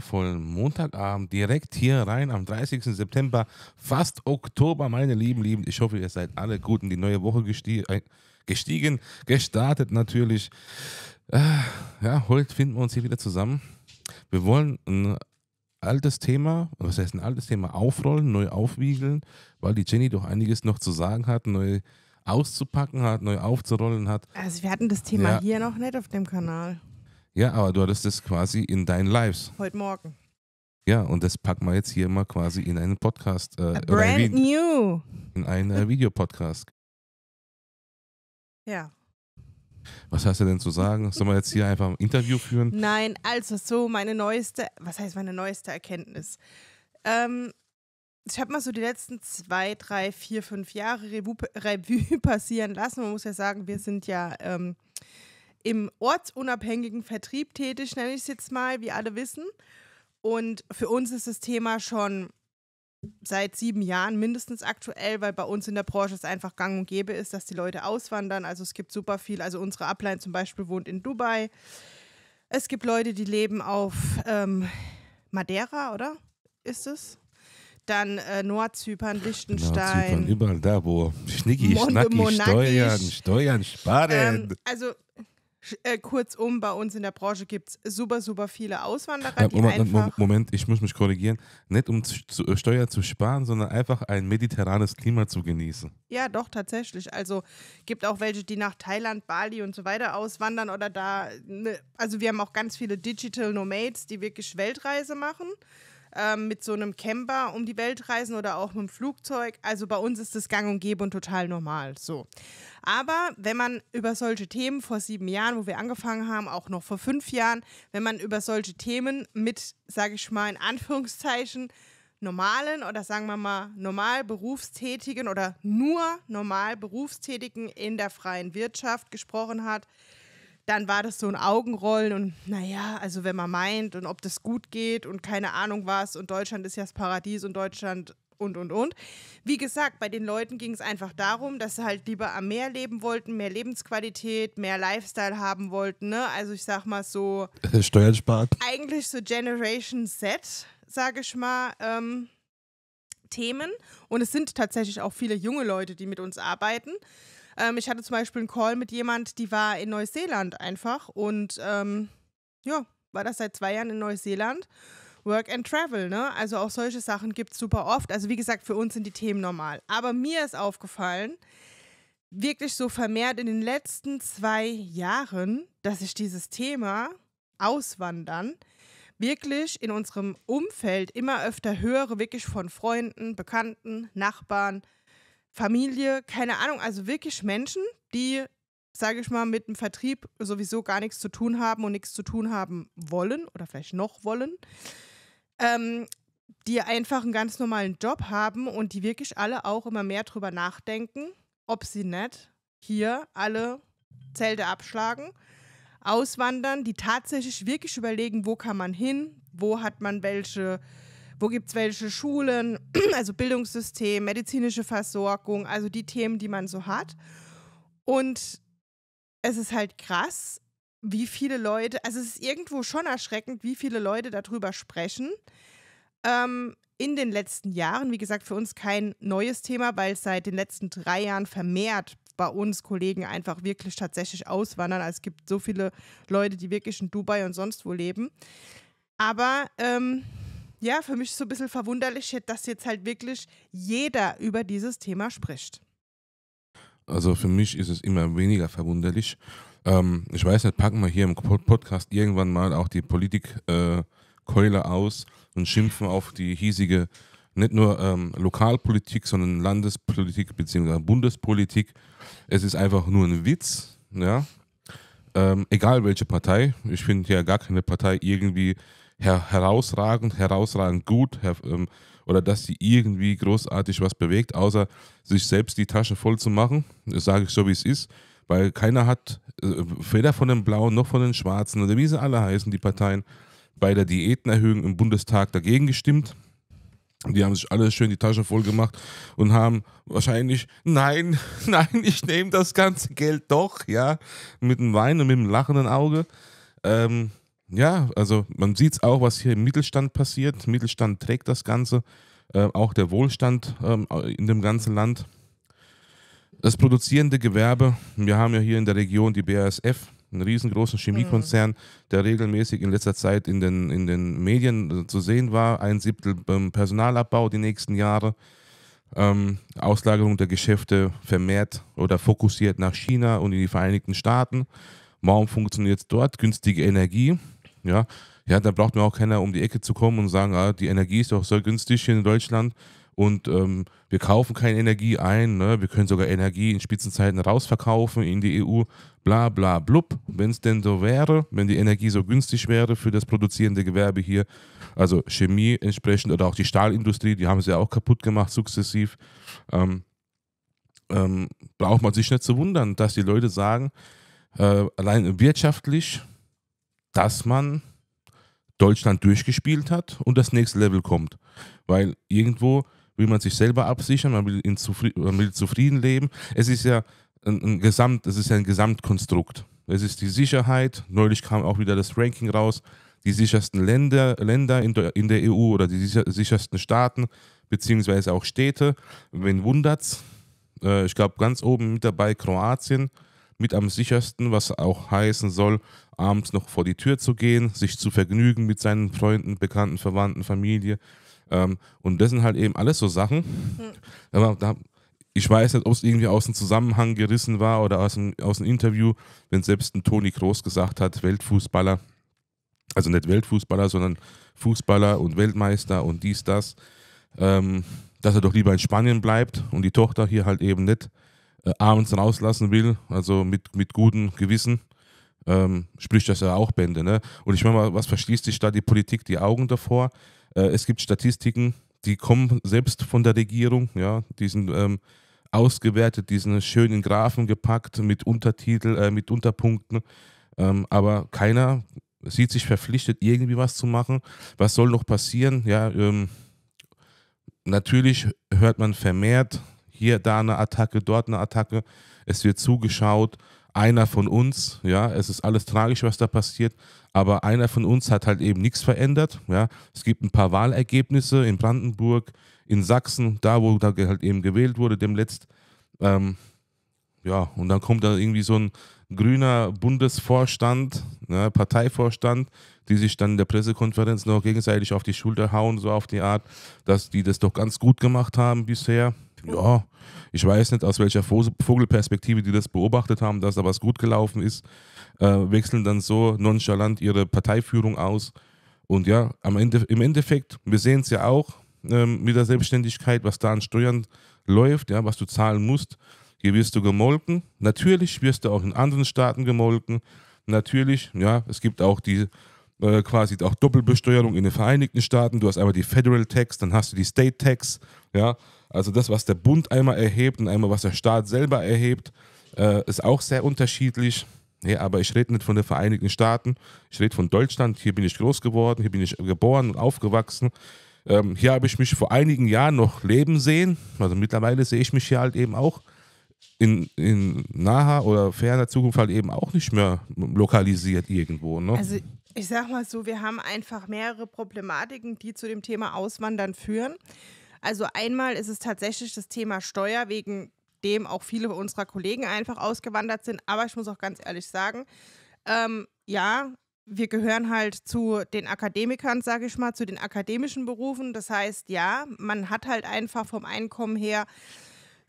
wundervollen Montagabend direkt hier rein am 30. September, fast Oktober, meine lieben Lieben. Ich hoffe, ihr seid alle gut in die neue Woche äh, gestiegen, gestartet natürlich. Äh, ja, heute finden wir uns hier wieder zusammen. Wir wollen ein altes Thema, was heißt ein altes Thema, aufrollen, neu aufwiegeln, weil die Jenny doch einiges noch zu sagen hat, neu auszupacken hat, neu aufzurollen hat. Also wir hatten das Thema ja. hier noch nicht auf dem Kanal. Ja, aber du hattest das quasi in deinen Lives. Heute Morgen. Ja, und das packen wir jetzt hier mal quasi in einen Podcast. Äh, brand in, new. In einen äh, Videopodcast. Ja. Was hast du denn zu sagen? Sollen wir jetzt hier einfach ein Interview führen? Nein, also so meine neueste, was heißt meine neueste Erkenntnis? Ähm, ich habe mal so die letzten zwei, drei, vier, fünf Jahre Revue, Revue, passieren lassen. Man muss ja sagen, wir sind ja ähm, im ortsunabhängigen Vertrieb tätig, nenne ich es jetzt mal, wie alle wissen. Und für uns ist das Thema schon seit sieben Jahren mindestens aktuell, weil bei uns in der Branche es einfach gang und gäbe ist, dass die Leute auswandern. Also es gibt super viel. Also unsere Upline zum Beispiel wohnt in Dubai. Es gibt Leute, die leben auf ähm, Madeira, oder? Ist es? Dann äh, Nordzypern, Liechtenstein. Nordzypern, überall da, wo Schnicki, Schnacki, Steuern, Steuern, Sparen. Ähm, also äh, kurzum, bei uns in der Branche gibt es super, super viele Auswanderer. Ja, äh, Moment, Moment, ich muss mich korrigieren. Nicht um zu, zu, äh, Steuer zu sparen, sondern einfach ein mediterranes Klima zu genießen. Ja, doch, tatsächlich. Also gibt auch welche, die nach Thailand, Bali und so weiter auswandern oder da. Äh, ne, also wir haben auch ganz viele Digital Nomades, die wirklich Weltreise machen ähm, mit so einem Camper um die Welt reisen oder auch mit dem Flugzeug. Also bei uns ist das gang und gäbe und total normal. So. Aber wenn man über solche Themen vor sieben Jahren, wo wir angefangen haben, auch noch vor fünf Jahren, wenn man über solche Themen mit, sage ich mal, in Anführungszeichen, normalen oder sagen wir mal normal berufstätigen oder nur normal berufstätigen in der freien Wirtschaft gesprochen hat, dann war das so ein Augenrollen und naja, also wenn man meint und ob das gut geht und keine Ahnung was und Deutschland ist ja das Paradies und Deutschland und, und, und. Wie gesagt, bei den Leuten ging es einfach darum, dass sie halt lieber am Meer leben wollten, mehr Lebensqualität, mehr Lifestyle haben wollten. Ne? Also ich sag mal so. Steuern spart. Eigentlich so Generation Z, sage ich mal. Ähm, Themen und es sind tatsächlich auch viele junge Leute, die mit uns arbeiten. Ähm, ich hatte zum Beispiel einen Call mit jemand, die war in Neuseeland einfach und ähm, ja, war das seit zwei Jahren in Neuseeland. Work and Travel, ne? Also auch solche Sachen gibt es super oft. Also wie gesagt, für uns sind die Themen normal. Aber mir ist aufgefallen, wirklich so vermehrt in den letzten zwei Jahren, dass ich dieses Thema Auswandern wirklich in unserem Umfeld immer öfter höre, wirklich von Freunden, Bekannten, Nachbarn, Familie, keine Ahnung, also wirklich Menschen, die, sage ich mal, mit dem Vertrieb sowieso gar nichts zu tun haben und nichts zu tun haben wollen oder vielleicht noch wollen, ähm, die einfach einen ganz normalen Job haben und die wirklich alle auch immer mehr drüber nachdenken, ob sie nicht hier alle Zelte abschlagen, auswandern, die tatsächlich wirklich überlegen, wo kann man hin, wo hat man welche wo gibt es welche Schulen, also Bildungssystem, medizinische Versorgung, also die Themen, die man so hat. Und es ist halt krass, wie viele Leute, also es ist irgendwo schon erschreckend, wie viele Leute darüber sprechen. Ähm, in den letzten Jahren, wie gesagt, für uns kein neues Thema, weil seit den letzten drei Jahren vermehrt bei uns Kollegen einfach wirklich tatsächlich auswandern. Also es gibt so viele Leute, die wirklich in Dubai und sonst wo leben. Aber ähm, ja, für mich so ein bisschen verwunderlich, dass jetzt halt wirklich jeder über dieses Thema spricht. Also für mich ist es immer weniger verwunderlich. Ähm, ich weiß nicht, packen wir hier im Podcast irgendwann mal auch die Politikkeule äh, aus und schimpfen auf die hiesige, nicht nur ähm, Lokalpolitik, sondern Landespolitik bzw. Bundespolitik. Es ist einfach nur ein Witz, ja. Ähm, egal welche Partei. Ich finde ja gar keine Partei irgendwie her herausragend, herausragend gut her ähm, oder dass sie irgendwie großartig was bewegt, außer sich selbst die Tasche voll zu machen. Das sage ich so, wie es ist, weil keiner hat, äh, weder von den Blauen noch von den Schwarzen oder wie sie alle heißen, die Parteien, bei der Diätenerhöhung im Bundestag dagegen gestimmt. Die haben sich alle schön die Tasche voll gemacht und haben wahrscheinlich, nein, nein, ich nehme das ganze Geld doch, ja, mit dem Wein und mit dem lachenden Auge. Ähm, ja, also man sieht es auch, was hier im Mittelstand passiert. Mittelstand trägt das Ganze, äh, auch der Wohlstand äh, in dem ganzen Land. Das produzierende Gewerbe, wir haben ja hier in der Region die BASF, einen riesengroßen Chemiekonzern, der regelmäßig in letzter Zeit in den, in den Medien äh, zu sehen war. Ein Siebtel ähm, Personalabbau die nächsten Jahre. Ähm, Auslagerung der Geschäfte vermehrt oder fokussiert nach China und in die Vereinigten Staaten. Warum funktioniert es dort? Günstige Energie, ja, ja, da braucht mir auch keiner um die Ecke zu kommen und sagen, ah, die Energie ist doch so günstig hier in Deutschland und ähm, wir kaufen keine Energie ein, ne? wir können sogar Energie in Spitzenzeiten rausverkaufen in die EU, bla bla blub, wenn es denn so wäre, wenn die Energie so günstig wäre für das produzierende Gewerbe hier, also Chemie entsprechend oder auch die Stahlindustrie, die haben es ja auch kaputt gemacht sukzessiv, ähm, ähm, braucht man sich nicht zu wundern, dass die Leute sagen, äh, allein wirtschaftlich dass man Deutschland durchgespielt hat und das nächste Level kommt. Weil irgendwo will man sich selber absichern, man will, in zufri man will zufrieden leben. Es ist ja ein, ein, Gesamt, es ist ja ein Gesamtkonstrukt. Es ist die Sicherheit. Neulich kam auch wieder das Ranking raus. Die sichersten Länder, Länder in, der, in der EU oder die sicher, sichersten Staaten beziehungsweise auch Städte. Wen wundert's? Äh, ich glaube, ganz oben mit dabei Kroatien mit am sichersten, was auch heißen soll, abends noch vor die Tür zu gehen, sich zu vergnügen mit seinen Freunden, Bekannten, Verwandten, Familie. Ähm, und das sind halt eben alles so Sachen. Mhm. Aber da, ich weiß nicht, ob es irgendwie aus dem Zusammenhang gerissen war oder aus dem, aus dem Interview, wenn selbst ein Toni Groß gesagt hat, Weltfußballer, also nicht Weltfußballer, sondern Fußballer und Weltmeister und dies, das, ähm, dass er doch lieber in Spanien bleibt und die Tochter hier halt eben nicht äh, abends rauslassen will, also mit, mit gutem Gewissen ähm, spricht das ja auch Bände. Ne? Und ich meine mal, was verschließt sich da die Politik die Augen davor? Äh, es gibt Statistiken, die kommen selbst von der Regierung, ja, die sind ähm, ausgewertet, diesen schönen Graphen gepackt mit Untertitel, äh, mit Unterpunkten. Ähm, aber keiner sieht sich verpflichtet, irgendwie was zu machen. Was soll noch passieren? Ja, ähm, natürlich hört man vermehrt hier da eine Attacke, dort eine Attacke. Es wird zugeschaut einer von uns, ja, es ist alles tragisch, was da passiert, aber einer von uns hat halt eben nichts verändert, ja. Es gibt ein paar Wahlergebnisse in Brandenburg, in Sachsen, da wo da halt eben gewählt wurde, demletzt. Ähm, ja, und dann kommt da irgendwie so ein grüner Bundesvorstand, ne, Parteivorstand, die sich dann in der Pressekonferenz noch gegenseitig auf die Schulter hauen, so auf die Art, dass die das doch ganz gut gemacht haben bisher ja, ich weiß nicht, aus welcher Vogelperspektive die das beobachtet haben, dass da was gut gelaufen ist, äh, wechseln dann so nonchalant ihre Parteiführung aus. Und ja, am Ende, im Endeffekt, wir sehen es ja auch ähm, mit der Selbstständigkeit, was da an Steuern läuft, ja, was du zahlen musst. Hier wirst du gemolken. Natürlich wirst du auch in anderen Staaten gemolken. Natürlich, ja, es gibt auch die äh, quasi auch Doppelbesteuerung in den Vereinigten Staaten. Du hast einmal die Federal Tax, dann hast du die State Tax. Ja? Also das, was der Bund einmal erhebt und einmal, was der Staat selber erhebt, äh, ist auch sehr unterschiedlich. Nee, aber ich rede nicht von den Vereinigten Staaten, ich rede von Deutschland. Hier bin ich groß geworden, hier bin ich geboren und aufgewachsen. Ähm, hier habe ich mich vor einigen Jahren noch leben sehen. Also mittlerweile sehe ich mich hier halt eben auch in, in naher oder ferner Zukunft halt eben auch nicht mehr lokalisiert irgendwo. Ne? Also ich sag mal so, wir haben einfach mehrere Problematiken, die zu dem Thema Auswandern führen. Also einmal ist es tatsächlich das Thema Steuer, wegen dem auch viele unserer Kollegen einfach ausgewandert sind. Aber ich muss auch ganz ehrlich sagen, ähm, ja, wir gehören halt zu den Akademikern, sage ich mal, zu den akademischen Berufen. Das heißt, ja, man hat halt einfach vom Einkommen her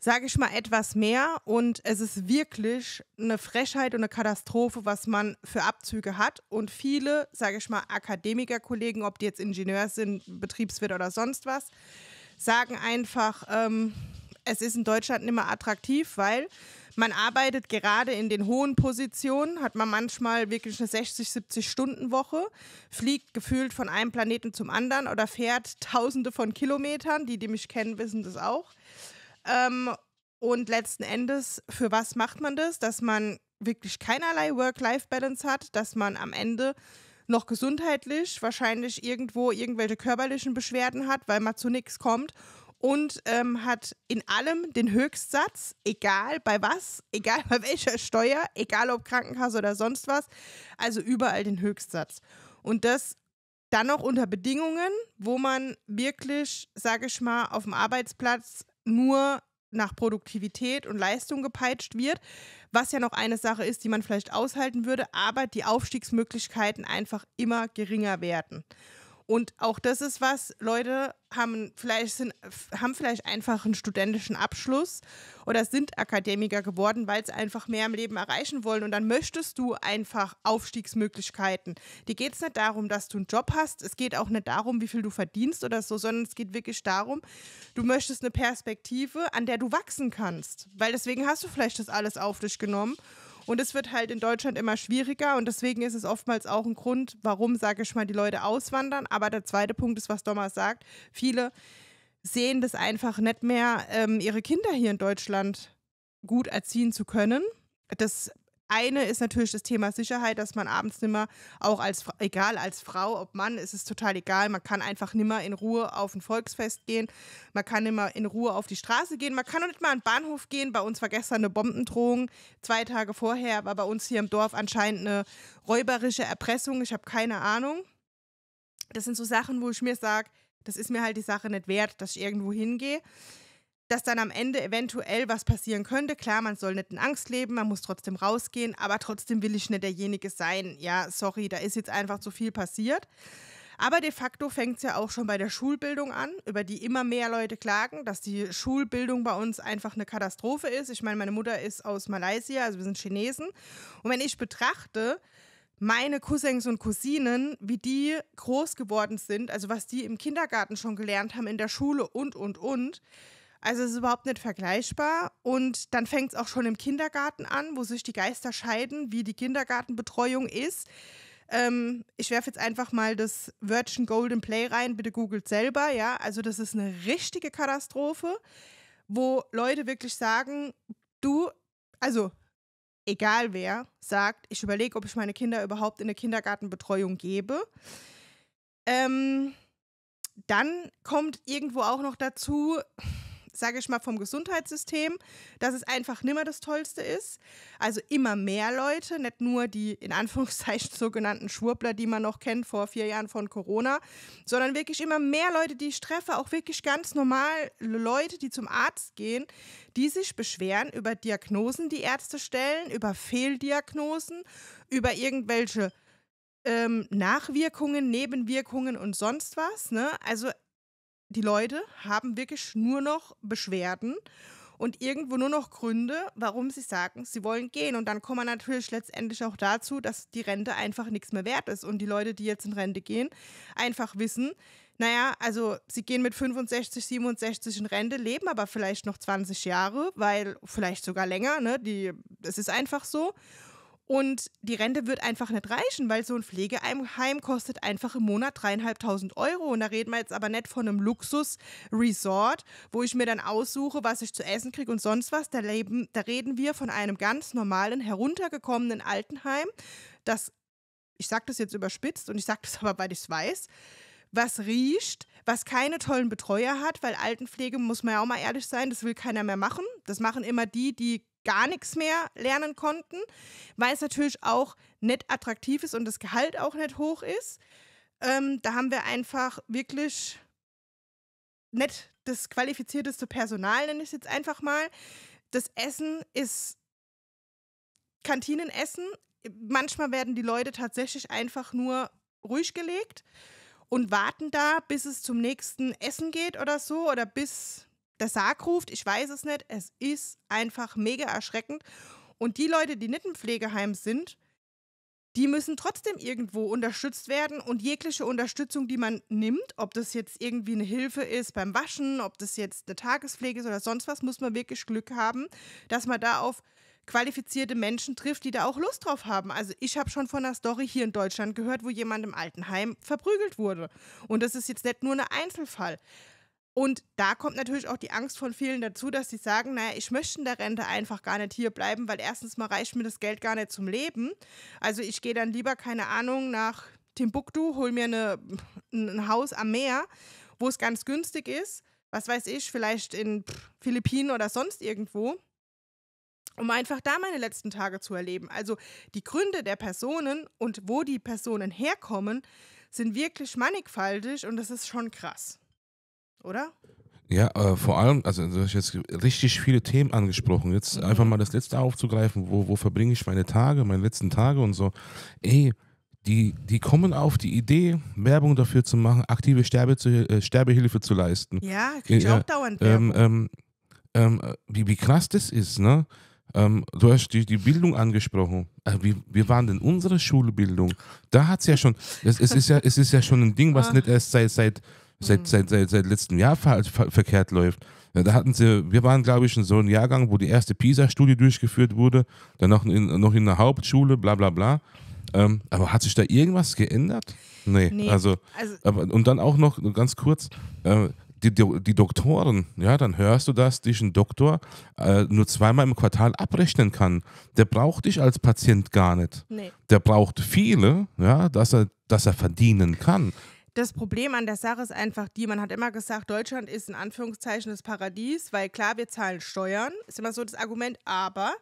sage ich mal, etwas mehr. Und es ist wirklich eine Frechheit und eine Katastrophe, was man für Abzüge hat. Und viele, sage ich mal, Akademikerkollegen, ob die jetzt Ingenieur sind, Betriebswirt oder sonst was, sagen einfach, ähm, es ist in Deutschland nicht mehr attraktiv, weil man arbeitet gerade in den hohen Positionen, hat man manchmal wirklich eine 60, 70 Stunden Woche, fliegt gefühlt von einem Planeten zum anderen oder fährt tausende von Kilometern. Die, die mich kennen, wissen das auch. Ähm, und letzten Endes, für was macht man das? Dass man wirklich keinerlei Work-Life-Balance hat, dass man am Ende noch gesundheitlich wahrscheinlich irgendwo irgendwelche körperlichen Beschwerden hat, weil man zu nichts kommt und ähm, hat in allem den Höchstsatz, egal bei was, egal bei welcher Steuer, egal ob Krankenkasse oder sonst was, also überall den Höchstsatz. Und das dann noch unter Bedingungen, wo man wirklich, sage ich mal, auf dem Arbeitsplatz nur nach Produktivität und Leistung gepeitscht wird, was ja noch eine Sache ist, die man vielleicht aushalten würde, aber die Aufstiegsmöglichkeiten einfach immer geringer werden. Und auch das ist was, Leute haben vielleicht, sind, haben vielleicht einfach einen studentischen Abschluss oder sind Akademiker geworden, weil sie einfach mehr im Leben erreichen wollen. Und dann möchtest du einfach Aufstiegsmöglichkeiten. Dir geht es nicht darum, dass du einen Job hast. Es geht auch nicht darum, wie viel du verdienst oder so, sondern es geht wirklich darum, du möchtest eine Perspektive, an der du wachsen kannst. Weil deswegen hast du vielleicht das alles auf dich genommen und es wird halt in Deutschland immer schwieriger und deswegen ist es oftmals auch ein Grund, warum, sage ich mal, die Leute auswandern. Aber der zweite Punkt ist, was Thomas sagt, viele sehen das einfach nicht mehr, ähm, ihre Kinder hier in Deutschland gut erziehen zu können. Das eine ist natürlich das Thema Sicherheit, dass man abends nimmer, auch als, egal als Frau, ob Mann, ist es total egal. Man kann einfach nimmer in Ruhe auf ein Volksfest gehen. Man kann nimmer in Ruhe auf die Straße gehen. Man kann auch nicht mal an den Bahnhof gehen. Bei uns war gestern eine Bombendrohung. Zwei Tage vorher war bei uns hier im Dorf anscheinend eine räuberische Erpressung. Ich habe keine Ahnung. Das sind so Sachen, wo ich mir sage, das ist mir halt die Sache nicht wert, dass ich irgendwo hingehe dass dann am Ende eventuell was passieren könnte. Klar, man soll nicht in Angst leben, man muss trotzdem rausgehen, aber trotzdem will ich nicht derjenige sein. Ja, sorry, da ist jetzt einfach zu viel passiert. Aber de facto fängt es ja auch schon bei der Schulbildung an, über die immer mehr Leute klagen, dass die Schulbildung bei uns einfach eine Katastrophe ist. Ich meine, meine Mutter ist aus Malaysia, also wir sind Chinesen. Und wenn ich betrachte, meine Cousins und Cousinen, wie die groß geworden sind, also was die im Kindergarten schon gelernt haben, in der Schule und, und, und, also es ist überhaupt nicht vergleichbar. Und dann fängt es auch schon im Kindergarten an, wo sich die Geister scheiden, wie die Kindergartenbetreuung ist. Ähm, ich werfe jetzt einfach mal das Virgin Golden Play rein, bitte googelt selber, ja. Also das ist eine richtige Katastrophe, wo Leute wirklich sagen, du, also egal wer, sagt, ich überlege, ob ich meine Kinder überhaupt in eine Kindergartenbetreuung gebe. Ähm, dann kommt irgendwo auch noch dazu, sage ich mal, vom Gesundheitssystem, dass es einfach nimmer das Tollste ist. Also immer mehr Leute, nicht nur die in Anführungszeichen sogenannten Schwurbler, die man noch kennt vor vier Jahren von Corona, sondern wirklich immer mehr Leute, die ich treffe, auch wirklich ganz normal Leute, die zum Arzt gehen, die sich beschweren über Diagnosen, die Ärzte stellen, über Fehldiagnosen, über irgendwelche ähm, Nachwirkungen, Nebenwirkungen und sonst was. Ne? Also die Leute haben wirklich nur noch Beschwerden und irgendwo nur noch Gründe, warum sie sagen, sie wollen gehen. Und dann kommt man natürlich letztendlich auch dazu, dass die Rente einfach nichts mehr wert ist und die Leute, die jetzt in Rente gehen, einfach wissen, naja, also sie gehen mit 65, 67 in Rente, leben aber vielleicht noch 20 Jahre, weil vielleicht sogar länger, ne? Die, es ist einfach so. Und die Rente wird einfach nicht reichen, weil so ein Pflegeheim kostet einfach im Monat dreieinhalbtausend Euro. Und da reden wir jetzt aber nicht von einem Luxus-Resort, wo ich mir dann aussuche, was ich zu essen kriege und sonst was. Da, leben, da reden wir von einem ganz normalen, heruntergekommenen Altenheim, das, ich sage das jetzt überspitzt und ich sage das aber, weil ich es weiß, was riecht, was keine tollen Betreuer hat, weil Altenpflege, muss man ja auch mal ehrlich sein, das will keiner mehr machen. Das machen immer die, die gar nichts mehr lernen konnten, weil es natürlich auch nicht attraktiv ist und das Gehalt auch nicht hoch ist. Ähm, da haben wir einfach wirklich nicht das qualifizierteste Personal, nenne ich es jetzt einfach mal. Das Essen ist Kantinenessen. Manchmal werden die Leute tatsächlich einfach nur ruhig gelegt und warten da, bis es zum nächsten Essen geht oder so oder bis der Sarg ruft, ich weiß es nicht. Es ist einfach mega erschreckend. Und die Leute, die nicht im Pflegeheim sind, die müssen trotzdem irgendwo unterstützt werden und jegliche Unterstützung, die man nimmt, ob das jetzt irgendwie eine Hilfe ist beim Waschen, ob das jetzt eine Tagespflege ist oder sonst was, muss man wirklich Glück haben, dass man da auf qualifizierte Menschen trifft, die da auch Lust drauf haben. Also ich habe schon von einer Story hier in Deutschland gehört, wo jemand im Altenheim verprügelt wurde. Und das ist jetzt nicht nur ein Einzelfall. Und da kommt natürlich auch die Angst von vielen dazu, dass sie sagen, naja, ich möchte in der Rente einfach gar nicht hier bleiben, weil erstens mal reicht mir das Geld gar nicht zum Leben. Also ich gehe dann lieber, keine Ahnung, nach Timbuktu, hol mir eine, ein Haus am Meer, wo es ganz günstig ist. Was weiß ich, vielleicht in Philippinen oder sonst irgendwo um einfach da meine letzten Tage zu erleben. Also die Gründe der Personen und wo die Personen herkommen, sind wirklich mannigfaltig und das ist schon krass oder? Ja, äh, vor allem, also du hast jetzt richtig viele Themen angesprochen. Jetzt mhm. einfach mal das letzte aufzugreifen, wo, wo verbringe ich meine Tage, meine letzten Tage und so. Ey, die, die kommen auf die Idee, Werbung dafür zu machen, aktive Sterbe zu, äh, Sterbehilfe zu leisten. Ja, kriege ich äh, auch dauernd ähm, Werbung. Ähm, ähm, wie, wie krass das ist, ne? Ähm, du hast die, die Bildung angesprochen. Äh, wie, wie waren denn unsere Schulbildung? Da hat es ja schon, es, ist ja, ist ja schon ein Ding, was ah. nicht erst seit, seit seit, mhm. seit, seit, seit letztem Jahr ver ver verkehrt läuft. Ja, da hatten sie, wir waren, glaube ich, in so einem Jahrgang, wo die erste PISA-Studie durchgeführt wurde, dann noch in, noch in der Hauptschule, bla bla bla. Ähm, aber hat sich da irgendwas geändert? Nee. nee also, also aber, und dann auch noch ganz kurz. Äh, die, die, die, Doktoren, ja, dann hörst du, dass dich ein Doktor äh, nur zweimal im Quartal abrechnen kann. Der braucht dich als Patient gar nicht. Nee. Der braucht viele, ja, dass er, dass er verdienen kann das Problem an der Sache ist einfach die, man hat immer gesagt, Deutschland ist in Anführungszeichen das Paradies, weil klar, wir zahlen Steuern, ist immer so das Argument, aber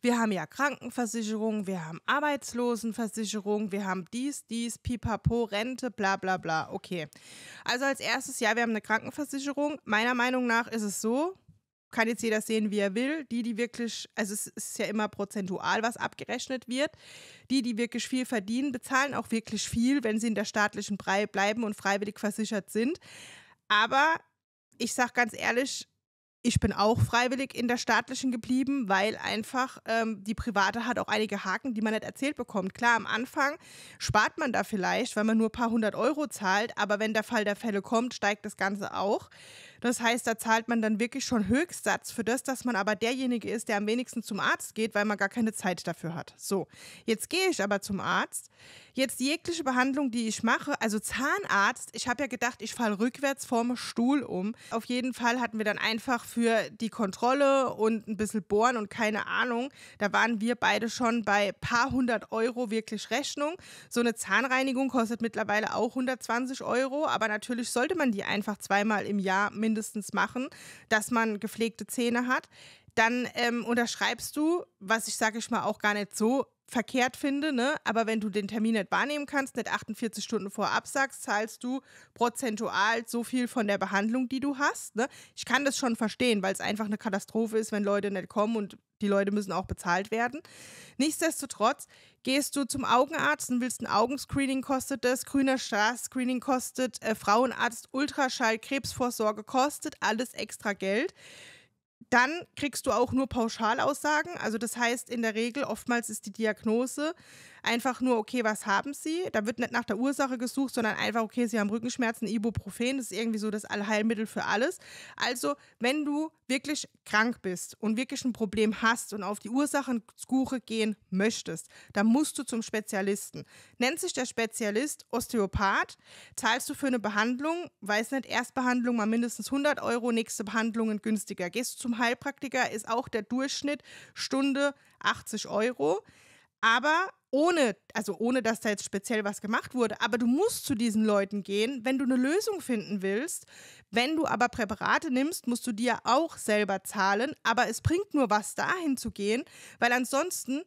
wir haben ja Krankenversicherung, wir haben Arbeitslosenversicherung, wir haben dies, dies, pipapo, Rente, bla bla bla. Okay. Also als erstes, ja, wir haben eine Krankenversicherung. Meiner Meinung nach ist es so, kann jetzt jeder sehen, wie er will. Die, die wirklich, also es ist ja immer prozentual, was abgerechnet wird. Die, die wirklich viel verdienen, bezahlen auch wirklich viel, wenn sie in der staatlichen Brei bleiben und freiwillig versichert sind. Aber ich sage ganz ehrlich, ich bin auch freiwillig in der staatlichen geblieben, weil einfach ähm, die private hat auch einige Haken, die man nicht erzählt bekommt. Klar, am Anfang spart man da vielleicht, weil man nur ein paar hundert Euro zahlt, aber wenn der Fall der Fälle kommt, steigt das Ganze auch. Das heißt, da zahlt man dann wirklich schon Höchstsatz für das, dass man aber derjenige ist, der am wenigsten zum Arzt geht, weil man gar keine Zeit dafür hat. So, jetzt gehe ich aber zum Arzt. Jetzt jegliche Behandlung, die ich mache, also Zahnarzt, ich habe ja gedacht, ich falle rückwärts vorm Stuhl um. Auf jeden Fall hatten wir dann einfach für die Kontrolle und ein bisschen Bohren und keine Ahnung, da waren wir beide schon bei paar hundert Euro wirklich Rechnung. So eine Zahnreinigung kostet mittlerweile auch 120 Euro, aber natürlich sollte man die einfach zweimal im Jahr mindestens mindestens machen, dass man gepflegte Zähne hat, dann ähm, unterschreibst du, was ich sage ich mal auch gar nicht so verkehrt finde, ne? aber wenn du den Termin nicht wahrnehmen kannst, nicht 48 Stunden vorab sagst, zahlst du prozentual so viel von der Behandlung, die du hast. Ne? Ich kann das schon verstehen, weil es einfach eine Katastrophe ist, wenn Leute nicht kommen und die Leute müssen auch bezahlt werden. Nichtsdestotrotz gehst du zum Augenarzt und willst ein Augenscreening, kostet das, grüner Straßscreening kostet, äh, Frauenarzt, Ultraschall, Krebsvorsorge kostet alles extra Geld. Dann kriegst du auch nur Pauschalaussagen. Also das heißt in der Regel, oftmals ist die Diagnose, einfach nur, okay, was haben sie? Da wird nicht nach der Ursache gesucht, sondern einfach, okay, sie haben Rückenschmerzen, Ibuprofen, das ist irgendwie so das Allheilmittel für alles. Also, wenn du wirklich krank bist und wirklich ein Problem hast und auf die Ursachensuche gehen möchtest, dann musst du zum Spezialisten. Nennt sich der Spezialist Osteopath, zahlst du für eine Behandlung, weiß nicht, Erstbehandlung mal mindestens 100 Euro, nächste Behandlungen günstiger. Gehst du zum Heilpraktiker, ist auch der Durchschnitt Stunde 80 Euro aber ohne, also ohne, dass da jetzt speziell was gemacht wurde, aber du musst zu diesen Leuten gehen, wenn du eine Lösung finden willst. Wenn du aber Präparate nimmst, musst du dir auch selber zahlen, aber es bringt nur was, dahin zu gehen, weil ansonsten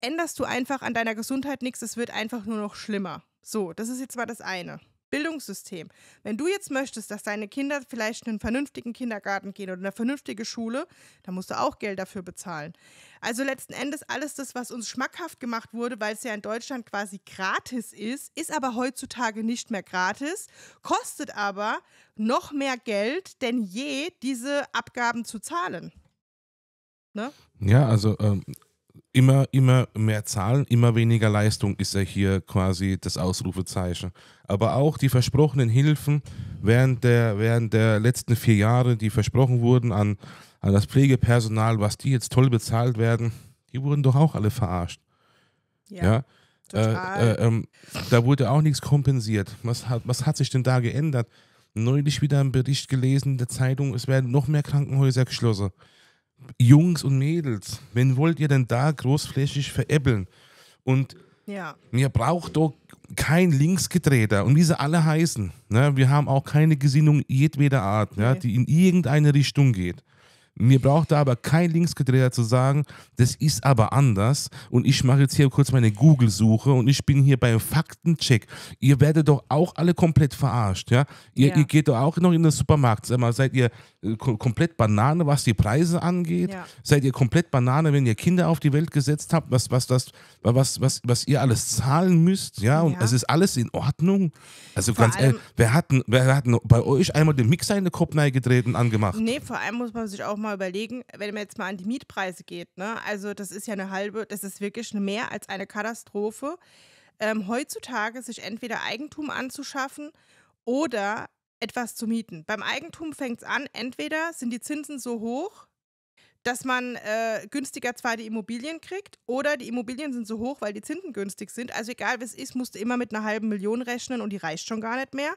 änderst du einfach an deiner Gesundheit nichts, es wird einfach nur noch schlimmer. So, das ist jetzt mal das eine. Bildungssystem. Wenn du jetzt möchtest, dass deine Kinder vielleicht in einen vernünftigen Kindergarten gehen oder eine vernünftige Schule, dann musst du auch Geld dafür bezahlen. Also letzten Endes alles das, was uns schmackhaft gemacht wurde, weil es ja in Deutschland quasi gratis ist, ist aber heutzutage nicht mehr gratis, kostet aber noch mehr Geld denn je, diese Abgaben zu zahlen. Ne? Ja, also ähm, immer, immer mehr Zahlen, immer weniger Leistung ist ja hier quasi das Ausrufezeichen. Aber auch die versprochenen Hilfen während der, während der letzten vier Jahre, die versprochen wurden an, an das Pflegepersonal, was die jetzt toll bezahlt werden, die wurden doch auch alle verarscht. Ja. ja? Äh, total. Äh, äh, ähm, da wurde auch nichts kompensiert. Was hat, was hat sich denn da geändert? Neulich wieder ein Bericht gelesen in der Zeitung, es werden noch mehr Krankenhäuser geschlossen. Jungs und Mädels, wen wollt ihr denn da großflächig veräppeln? Und ja. ihr braucht doch kein Linksgedrehter und wie sie alle heißen. Ne? Wir haben auch keine Gesinnung jedweder Art, nee. ja, die in irgendeine Richtung geht. Mir braucht da aber kein Linksgedrehter zu sagen, das ist aber anders und ich mache jetzt hier kurz meine Google-Suche und ich bin hier beim Faktencheck. Ihr werdet doch auch alle komplett verarscht, ja? Ihr, ja. ihr geht doch auch noch in den Supermarkt, sag mal, seid ihr äh, komplett Banane, was die Preise angeht? Ja. Seid ihr komplett Banane, wenn ihr Kinder auf die Welt gesetzt habt, was, was, das, was, was, was ihr alles zahlen müsst? Ja, und ja. es ist alles in Ordnung. Also vor ganz ehrlich, wer hat, wer hat bei euch einmal den Mixer in den Kopf gedreht und angemacht? Nee, vor allem muss man sich auch mal überlegen, wenn man jetzt mal an die Mietpreise geht. Ne? Also, das ist ja eine halbe, das ist wirklich mehr als eine Katastrophe. Ähm, heutzutage sich entweder Eigentum anzuschaffen oder etwas zu mieten. Beim Eigentum fängt es an, entweder sind die Zinsen so hoch, dass man äh, günstiger zwar die Immobilien kriegt oder die Immobilien sind so hoch, weil die Zinsen günstig sind. Also egal, wie es ist, musst du immer mit einer halben Million rechnen und die reicht schon gar nicht mehr.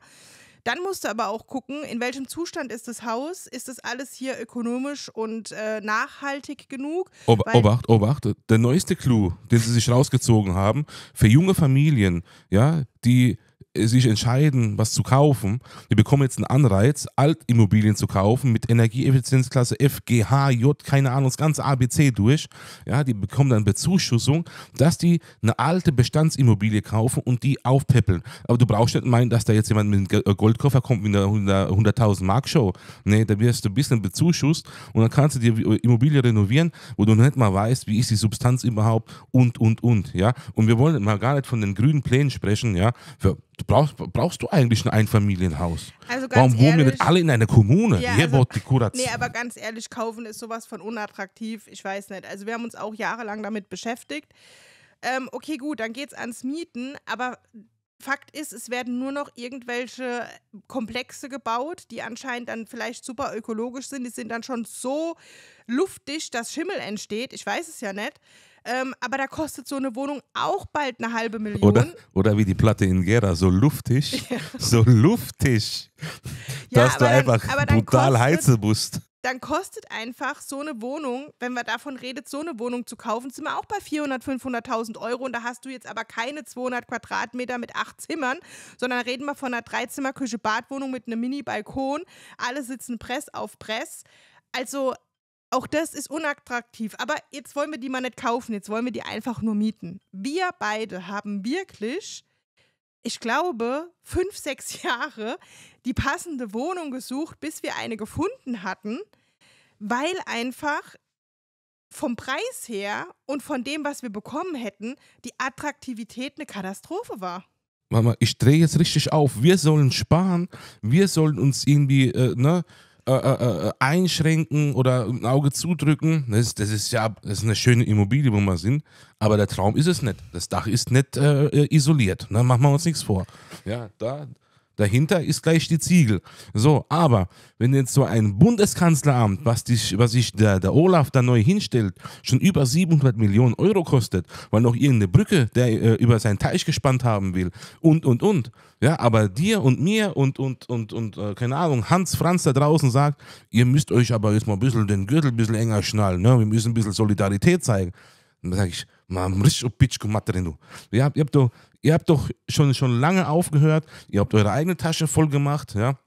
Dann musst du aber auch gucken, in welchem Zustand ist das Haus? Ist das alles hier ökonomisch und äh, nachhaltig genug? Ob, obacht, Obacht, der neueste Clou, den sie sich rausgezogen haben, für junge Familien, ja, die äh, sich entscheiden, was zu kaufen, die bekommen jetzt einen Anreiz, Altimmobilien zu kaufen mit Energieeffizienzklasse F, G, H, J, keine Ahnung, das ganze ABC durch. Ja, die bekommen dann Bezuschussung, dass die eine alte Bestandsimmobilie kaufen und die aufpeppeln. Aber du brauchst nicht meinen, dass da jetzt jemand mit einem äh, Goldkoffer kommt mit einer 100.000 Mark Show. Nee, da wirst du ein bisschen bezuschusst und dann kannst du die Immobilie renovieren, wo du nicht mal weißt, wie ist die Substanz überhaupt und, und, und. Ja, und wir wollen mal gar nicht von den grünen Plänen sprechen, ja, für brauchst, brauchst du eigentlich ein Einfamilienhaus? Also Warum wohnen wir nicht alle in einer Kommune? Ja, Hier also, die Kuration. Nee, aber ganz ehrlich, kaufen ist sowas von unattraktiv. Ich weiß nicht. Also wir haben uns auch jahrelang damit beschäftigt. Ähm, okay, gut, dann geht's ans Mieten, aber Fakt ist, es werden nur noch irgendwelche Komplexe gebaut, die anscheinend dann vielleicht super ökologisch sind. Die sind dann schon so luftdicht, dass Schimmel entsteht. Ich weiß es ja nicht. Ähm, aber da kostet so eine Wohnung auch bald eine halbe Million. Oder, oder wie die Platte in Gera, so luftig. Ja. So luftig. Ja, dass du dann, einfach brutal heizen musst. Dann kostet einfach so eine Wohnung, wenn man davon redet, so eine Wohnung zu kaufen, sind wir auch bei 400.000, 500.000 Euro. Und da hast du jetzt aber keine 200 Quadratmeter mit acht Zimmern, sondern reden wir von einer Dreizimmer-Küche-Badwohnung mit einem Mini-Balkon. Alle sitzen Press auf Press. Also auch das ist unattraktiv. Aber jetzt wollen wir die mal nicht kaufen, jetzt wollen wir die einfach nur mieten. Wir beide haben wirklich, ich glaube, fünf, sechs Jahre die passende Wohnung gesucht, bis wir eine gefunden hatten, weil einfach vom Preis her und von dem, was wir bekommen hätten, die Attraktivität eine Katastrophe war. Mama, ich drehe jetzt richtig auf. Wir sollen sparen, wir sollen uns irgendwie, äh, ne, äh, äh, äh, einschränken oder ein Auge zudrücken. Das ist, das ist ja das ist eine schöne Immobilie, wo wir sind, aber der Traum ist es nicht. Das Dach ist nicht äh, äh isoliert. Da machen wir uns nichts vor. Ja, da, Dahinter ist gleich die Ziegel. So, aber wenn jetzt so ein Bundeskanzleramt, was, dich, was sich der, der Olaf da neu hinstellt, schon über 700 Millionen Euro kostet, weil noch irgendeine Brücke, der äh, über seinen Teich gespannt haben will und, und, und. Ja, aber dir und mir und, und, und, und äh, keine Ahnung, Hans Franz da draußen sagt, ihr müsst euch aber jetzt mal ein bisschen den Gürtel ein bisschen enger schnallen, ne? wir müssen ein bisschen Solidarität zeigen. Und dann sage ich, Mam Bitschko Matrenu. Ihr habt, ihr habt doch, ihr habt doch schon, schon lange aufgehört, ihr habt eure eigene Tasche voll gemacht, ja.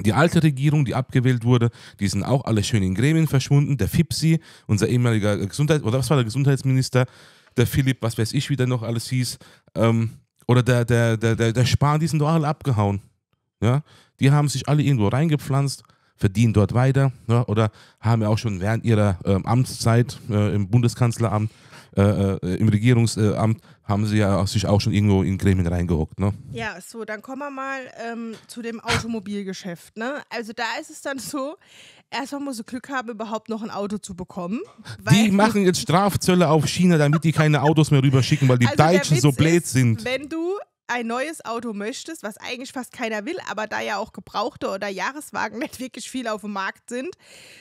Die alte Regierung, die abgewählt wurde, die sind auch alle schön in Gremien verschwunden. Der Fipsi, unser ehemaliger Gesundheits- oder was war der Gesundheitsminister, der Philipp, was weiß ich, wie der noch alles hieß, ähm, oder der, der, der, der, der Spahn, die sind doch alle abgehauen. Ja? Die haben sich alle irgendwo reingepflanzt verdienen dort weiter ne? oder haben ja auch schon während ihrer ähm, Amtszeit äh, im Bundeskanzleramt, äh, äh, im Regierungsamt, haben sie ja sich auch schon irgendwo in Gremien reingehockt. Ne? Ja, so, dann kommen wir mal ähm, zu dem Automobilgeschäft. Ne? Also da ist es dann so, erstmal muss ich Glück haben, überhaupt noch ein Auto zu bekommen. die machen jetzt Strafzölle auf China, damit die keine Autos mehr rüberschicken, weil die also Deutschen so blöd ist, sind. Wenn du ein neues Auto möchtest, was eigentlich fast keiner will, aber da ja auch gebrauchte oder Jahreswagen nicht wirklich viel auf dem Markt sind,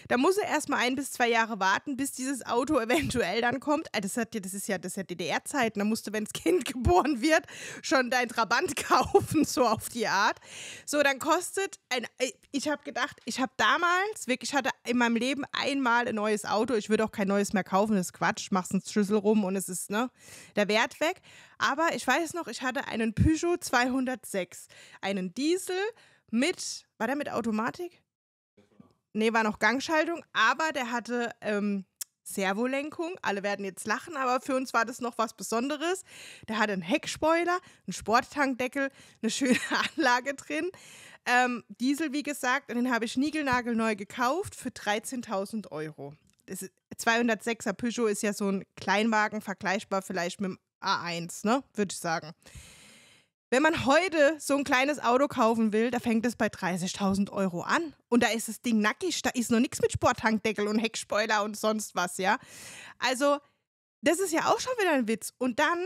da muss er erstmal ein bis zwei Jahre warten, bis dieses Auto eventuell dann kommt. Ah, das, hat, das ist ja, ja DDR-Zeiten, da musst du, wenn das Kind geboren wird, schon dein Trabant kaufen, so auf die Art. So, dann kostet ein, äh, ich habe gedacht, ich habe damals, wirklich hatte in meinem Leben einmal ein neues Auto, ich würde auch kein neues mehr kaufen, das ist Quatsch, machst einen Schlüssel rum und es ist, ne, der Wert weg. Aber ich weiß noch, ich hatte einen Peugeot 206, einen Diesel mit, war der mit Automatik? Nee, war noch Gangschaltung, aber der hatte ähm, Servolenkung. Alle werden jetzt lachen, aber für uns war das noch was Besonderes. Der hatte einen Heckspoiler, einen Sporttankdeckel, eine schöne Anlage drin. Ähm, Diesel, wie gesagt, und den habe ich niegelnagelneu gekauft für 13.000 Euro. Das 206er Peugeot ist ja so ein Kleinwagen, vergleichbar vielleicht mit dem A1, ne? Würde ich sagen. Wenn man heute so ein kleines Auto kaufen will, da fängt es bei 30.000 Euro an. Und da ist das Ding nackig, da ist noch nichts mit Sporttankdeckel und Heckspoiler und sonst was, ja. Also, das ist ja auch schon wieder ein Witz. Und dann,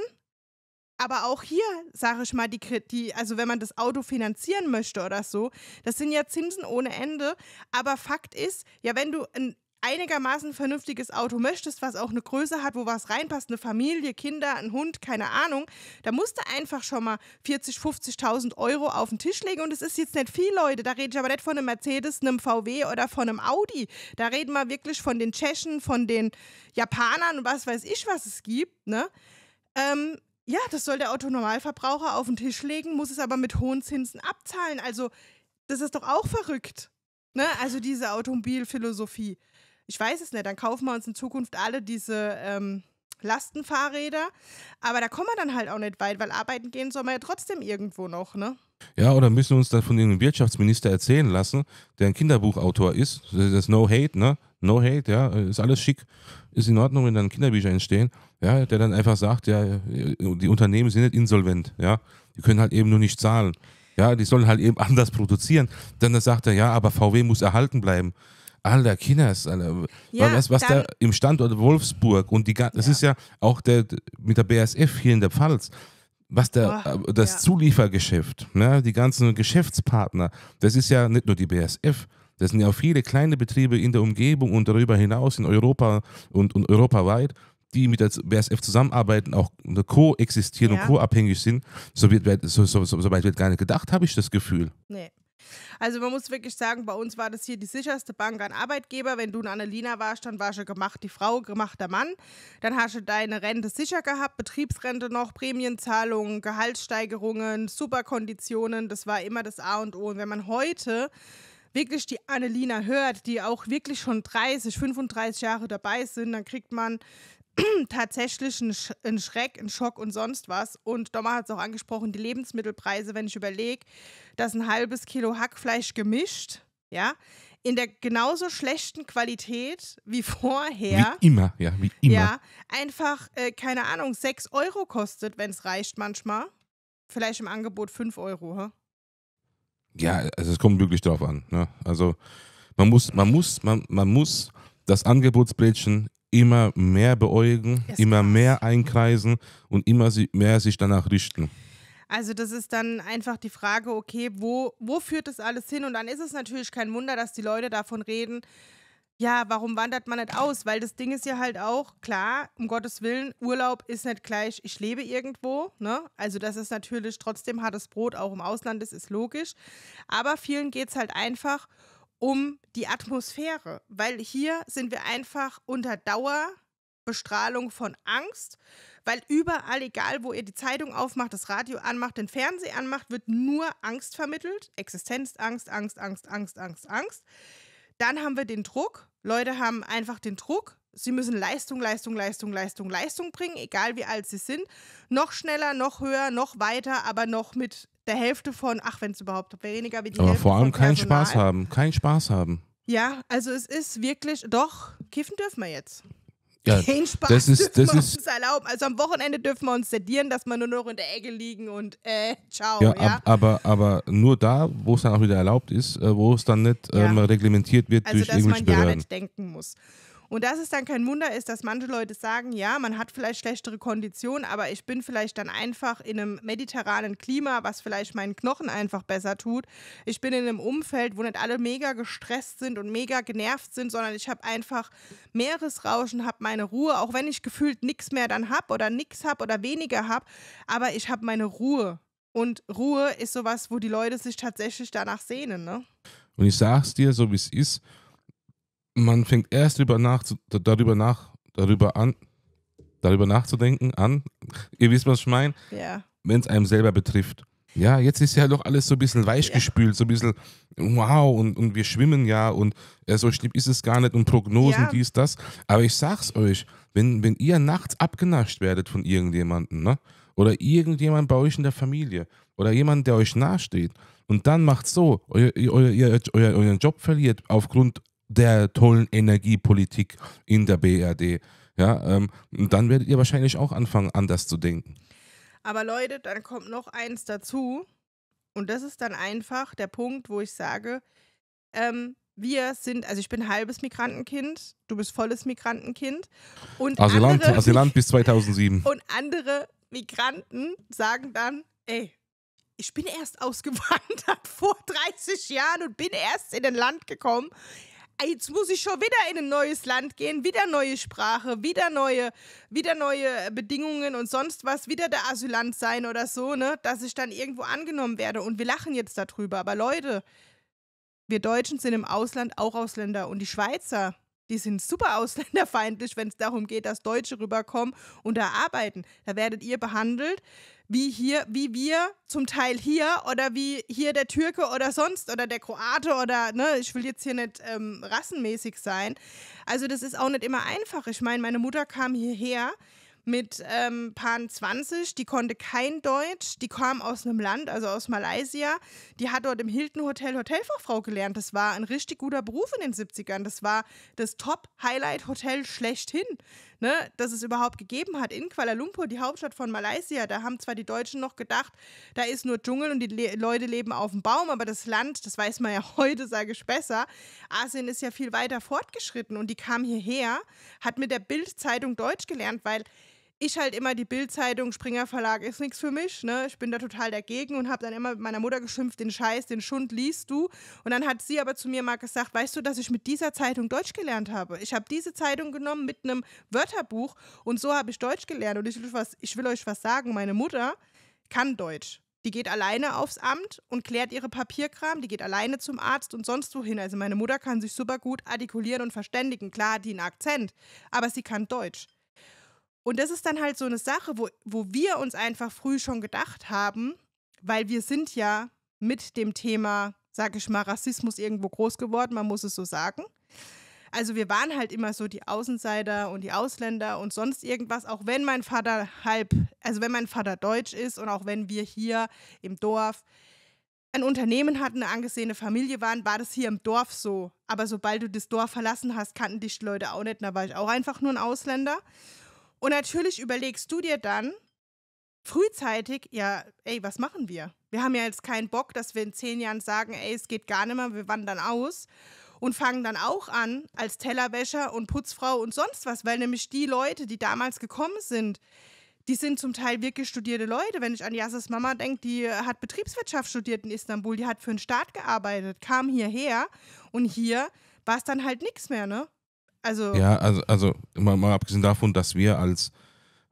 aber auch hier, sage ich mal, die, die, also wenn man das Auto finanzieren möchte oder so, das sind ja Zinsen ohne Ende. Aber Fakt ist, ja, wenn du ein einigermaßen vernünftiges Auto möchtest, was auch eine Größe hat, wo was reinpasst, eine Familie, Kinder, ein Hund, keine Ahnung, da musst du einfach schon mal 40, 50.000 Euro auf den Tisch legen und es ist jetzt nicht viel, Leute, da rede ich aber nicht von einem Mercedes, einem VW oder von einem Audi, da reden wir wirklich von den Tschechen, von den Japanern und was weiß ich, was es gibt, ne? Ähm, ja, das soll der Autonormalverbraucher auf den Tisch legen, muss es aber mit hohen Zinsen abzahlen, also das ist doch auch verrückt. Ne? Also diese Automobilphilosophie ich weiß es nicht, dann kaufen wir uns in Zukunft alle diese ähm, Lastenfahrräder. Aber da kommen wir dann halt auch nicht weit, weil arbeiten gehen soll man ja trotzdem irgendwo noch, ne? Ja, oder müssen wir uns das von irgendeinem Wirtschaftsminister erzählen lassen, der ein Kinderbuchautor ist. Das ist No Hate, ne? No Hate, ja, ist alles schick, ist in Ordnung, wenn dann Kinderbücher entstehen, ja, der dann einfach sagt, ja, die Unternehmen sind nicht insolvent, ja, die können halt eben nur nicht zahlen, ja, die sollen halt eben anders produzieren. Dann sagt er, ja, aber VW muss erhalten bleiben. Alter, Kinders, Alter. Ja, was, was da im Standort Wolfsburg und die das ja. ist ja auch der, mit der BSF hier in der Pfalz, was der, oh, das ja. Zuliefergeschäft, ne, die ganzen Geschäftspartner, das ist ja nicht nur die BSF, das sind ja auch viele kleine Betriebe in der Umgebung und darüber hinaus in Europa und, und europaweit, die mit der BSF zusammenarbeiten, auch koexistieren ja. und co sind, so, wird, so, so, so, weit wird gar nicht gedacht, habe ich das Gefühl. Nee. Also man muss wirklich sagen, bei uns war das hier die sicherste Bank an Arbeitgeber. Wenn du eine Annalina warst, dann warst du gemacht die Frau, gemachter Mann. Dann hast du deine Rente sicher gehabt, Betriebsrente noch, Prämienzahlungen, Gehaltssteigerungen, Superkonditionen. Das war immer das A und O. Und wenn man heute wirklich die Annelina hört, die auch wirklich schon 30, 35 Jahre dabei sind, dann kriegt man tatsächlich ein, Schreck, ein Schock und sonst was. Und Dommer hat es auch angesprochen, die Lebensmittelpreise, wenn ich überlege, dass ein halbes Kilo Hackfleisch gemischt, ja, in der genauso schlechten Qualität wie vorher. Wie immer, ja, wie immer. Ja, einfach, äh, keine Ahnung, 6 Euro kostet, wenn es reicht manchmal. Vielleicht im Angebot 5 Euro, hä? Ja, also es kommt wirklich drauf an. Ne? Also man muss, man muss, man, man muss das Angebotsblättchen immer mehr beäugen, es immer mehr einkreisen und immer mehr sich danach richten. Also das ist dann einfach die Frage, okay, wo, wo führt das alles hin? Und dann ist es natürlich kein Wunder, dass die Leute davon reden, ja, warum wandert man nicht aus? Weil das Ding ist ja halt auch, klar, um Gottes Willen, Urlaub ist nicht gleich, ich lebe irgendwo. Ne? Also das ist natürlich trotzdem hartes Brot, auch im Ausland das ist logisch. Aber vielen geht es halt einfach um um die Atmosphäre, weil hier sind wir einfach unter Dauerbestrahlung von Angst, weil überall, egal wo ihr die Zeitung aufmacht, das Radio anmacht, den Fernseher anmacht, wird nur Angst vermittelt. Existenzangst, Angst, Angst, Angst, Angst, Angst. Dann haben wir den Druck. Leute haben einfach den Druck. Sie müssen Leistung, Leistung, Leistung, Leistung, Leistung bringen, egal wie alt sie sind. Noch schneller, noch höher, noch weiter, aber noch mit der Hälfte von, ach, wenn es überhaupt weniger wie die Aber Hälfte vor allem keinen Spaß haben, keinen Spaß haben. Ja, also es ist wirklich, doch, kiffen dürfen wir jetzt. Ja, Kein Spaß das ist, das wir ist, uns erlauben. Also am Wochenende dürfen wir uns sedieren, dass wir nur noch in der Ecke liegen und äh, ciao. Ja, ja? Ab, aber, aber nur da, wo es dann auch wieder erlaubt ist, äh, wo es dann nicht ja. ähm, reglementiert wird also, durch irgendwelche Behörden. Also dass man ja nicht denken muss. Und dass es dann kein Wunder ist, dass manche Leute sagen, ja, man hat vielleicht schlechtere Konditionen, aber ich bin vielleicht dann einfach in einem mediterranen Klima, was vielleicht meinen Knochen einfach besser tut. Ich bin in einem Umfeld, wo nicht alle mega gestresst sind und mega genervt sind, sondern ich habe einfach Meeresrauschen, habe meine Ruhe, auch wenn ich gefühlt nichts mehr dann habe oder nichts habe oder weniger habe, aber ich habe meine Ruhe. Und Ruhe ist sowas, wo die Leute sich tatsächlich danach sehnen. Ne? Und ich sag's dir, so wie es ist, man fängt erst über nach, darüber nach, darüber an, darüber nachzudenken an. Ihr wisst, was ich meine? Ja. Wenn es einem selber betrifft. Ja, jetzt ist ja doch alles so ein bisschen weichgespült, ja. so ein bisschen wow und, und wir schwimmen ja und ja, so schlimm ist es gar nicht und Prognosen, ja. dies, das. Aber ich sag's euch, wenn, wenn ihr nachts abgenascht werdet von irgendjemandem, ne? oder irgendjemand bei euch in der Familie oder jemand, der euch nahesteht und dann macht so, euer, euer, euer, euren Job verliert aufgrund der tollen Energiepolitik in der BRD. Ja, ähm, dann werdet ihr wahrscheinlich auch anfangen, anders zu denken. Aber Leute, dann kommt noch eins dazu. Und das ist dann einfach der Punkt, wo ich sage, ähm, wir sind, also ich bin halbes Migrantenkind, du bist volles Migrantenkind. Und Asylant, andere, Asylant bis 2007. Und andere Migranten sagen dann, ey, ich bin erst ausgewandert vor 30 Jahren und bin erst in ein Land gekommen jetzt muss ich schon wieder in ein neues Land gehen, wieder neue Sprache, wieder neue, wieder neue Bedingungen und sonst was, wieder der Asylant sein oder so, ne? Dass ich dann irgendwo angenommen werde. Und wir lachen jetzt darüber. Aber Leute, wir Deutschen sind im Ausland auch Ausländer und die Schweizer die sind super ausländerfeindlich, wenn es darum geht, dass Deutsche rüberkommen und da arbeiten. Da werdet ihr behandelt, wie hier, wie wir zum Teil hier oder wie hier der Türke oder sonst oder der Kroate oder ne, ich will jetzt hier nicht ähm, rassenmäßig sein. Also das ist auch nicht immer einfach. Ich meine, meine Mutter kam hierher mit ähm, Pan 20, die konnte kein Deutsch, die kam aus einem Land, also aus Malaysia, die hat dort im Hilton Hotel Hotelfachfrau gelernt. Das war ein richtig guter Beruf in den 70ern. Das war das Top-Highlight-Hotel schlechthin, ne, das es überhaupt gegeben hat. In Kuala Lumpur, die Hauptstadt von Malaysia, da haben zwar die Deutschen noch gedacht, da ist nur Dschungel und die Le Leute leben auf dem Baum, aber das Land, das weiß man ja heute, sage ich besser, Asien ist ja viel weiter fortgeschritten und die kam hierher, hat mit der Bild-Zeitung Deutsch gelernt, weil ich halt immer die Bildzeitung, Springer Verlag ist nichts für mich, ne? Ich bin da total dagegen und habe dann immer mit meiner Mutter geschimpft, den Scheiß, den Schund liest du. Und dann hat sie aber zu mir mal gesagt, weißt du, dass ich mit dieser Zeitung Deutsch gelernt habe? Ich habe diese Zeitung genommen mit einem Wörterbuch und so habe ich Deutsch gelernt. Und ich will, was, ich will euch was sagen, meine Mutter kann Deutsch. Die geht alleine aufs Amt und klärt ihre Papierkram. Die geht alleine zum Arzt und sonst wohin. Also meine Mutter kann sich super gut artikulieren und verständigen. Klar, die einen Akzent, aber sie kann Deutsch. Und das ist dann halt so eine Sache, wo, wo wir uns einfach früh schon gedacht haben, weil wir sind ja mit dem Thema, sag ich mal, Rassismus irgendwo groß geworden, man muss es so sagen. Also wir waren halt immer so die Außenseiter und die Ausländer und sonst irgendwas, auch wenn mein Vater halb, also wenn mein Vater deutsch ist und auch wenn wir hier im Dorf ein Unternehmen hatten, eine angesehene Familie waren, war das hier im Dorf so. Aber sobald du das Dorf verlassen hast, kannten dich die Leute auch nicht, da war ich auch einfach nur ein Ausländer. Und natürlich überlegst du dir dann frühzeitig, ja, ey, was machen wir? Wir haben ja jetzt keinen Bock, dass wir in zehn Jahren sagen, ey, es geht gar nicht mehr, wir wandern aus und fangen dann auch an als Tellerwäscher und Putzfrau und sonst was, weil nämlich die Leute, die damals gekommen sind, die sind zum Teil wirklich studierte Leute. Wenn ich an Yasses Mama denke, die hat Betriebswirtschaft studiert in Istanbul, die hat für den Staat gearbeitet, kam hierher und hier war es dann halt nichts mehr, ne? Also ja, also, also mal, mal abgesehen davon, dass wir als,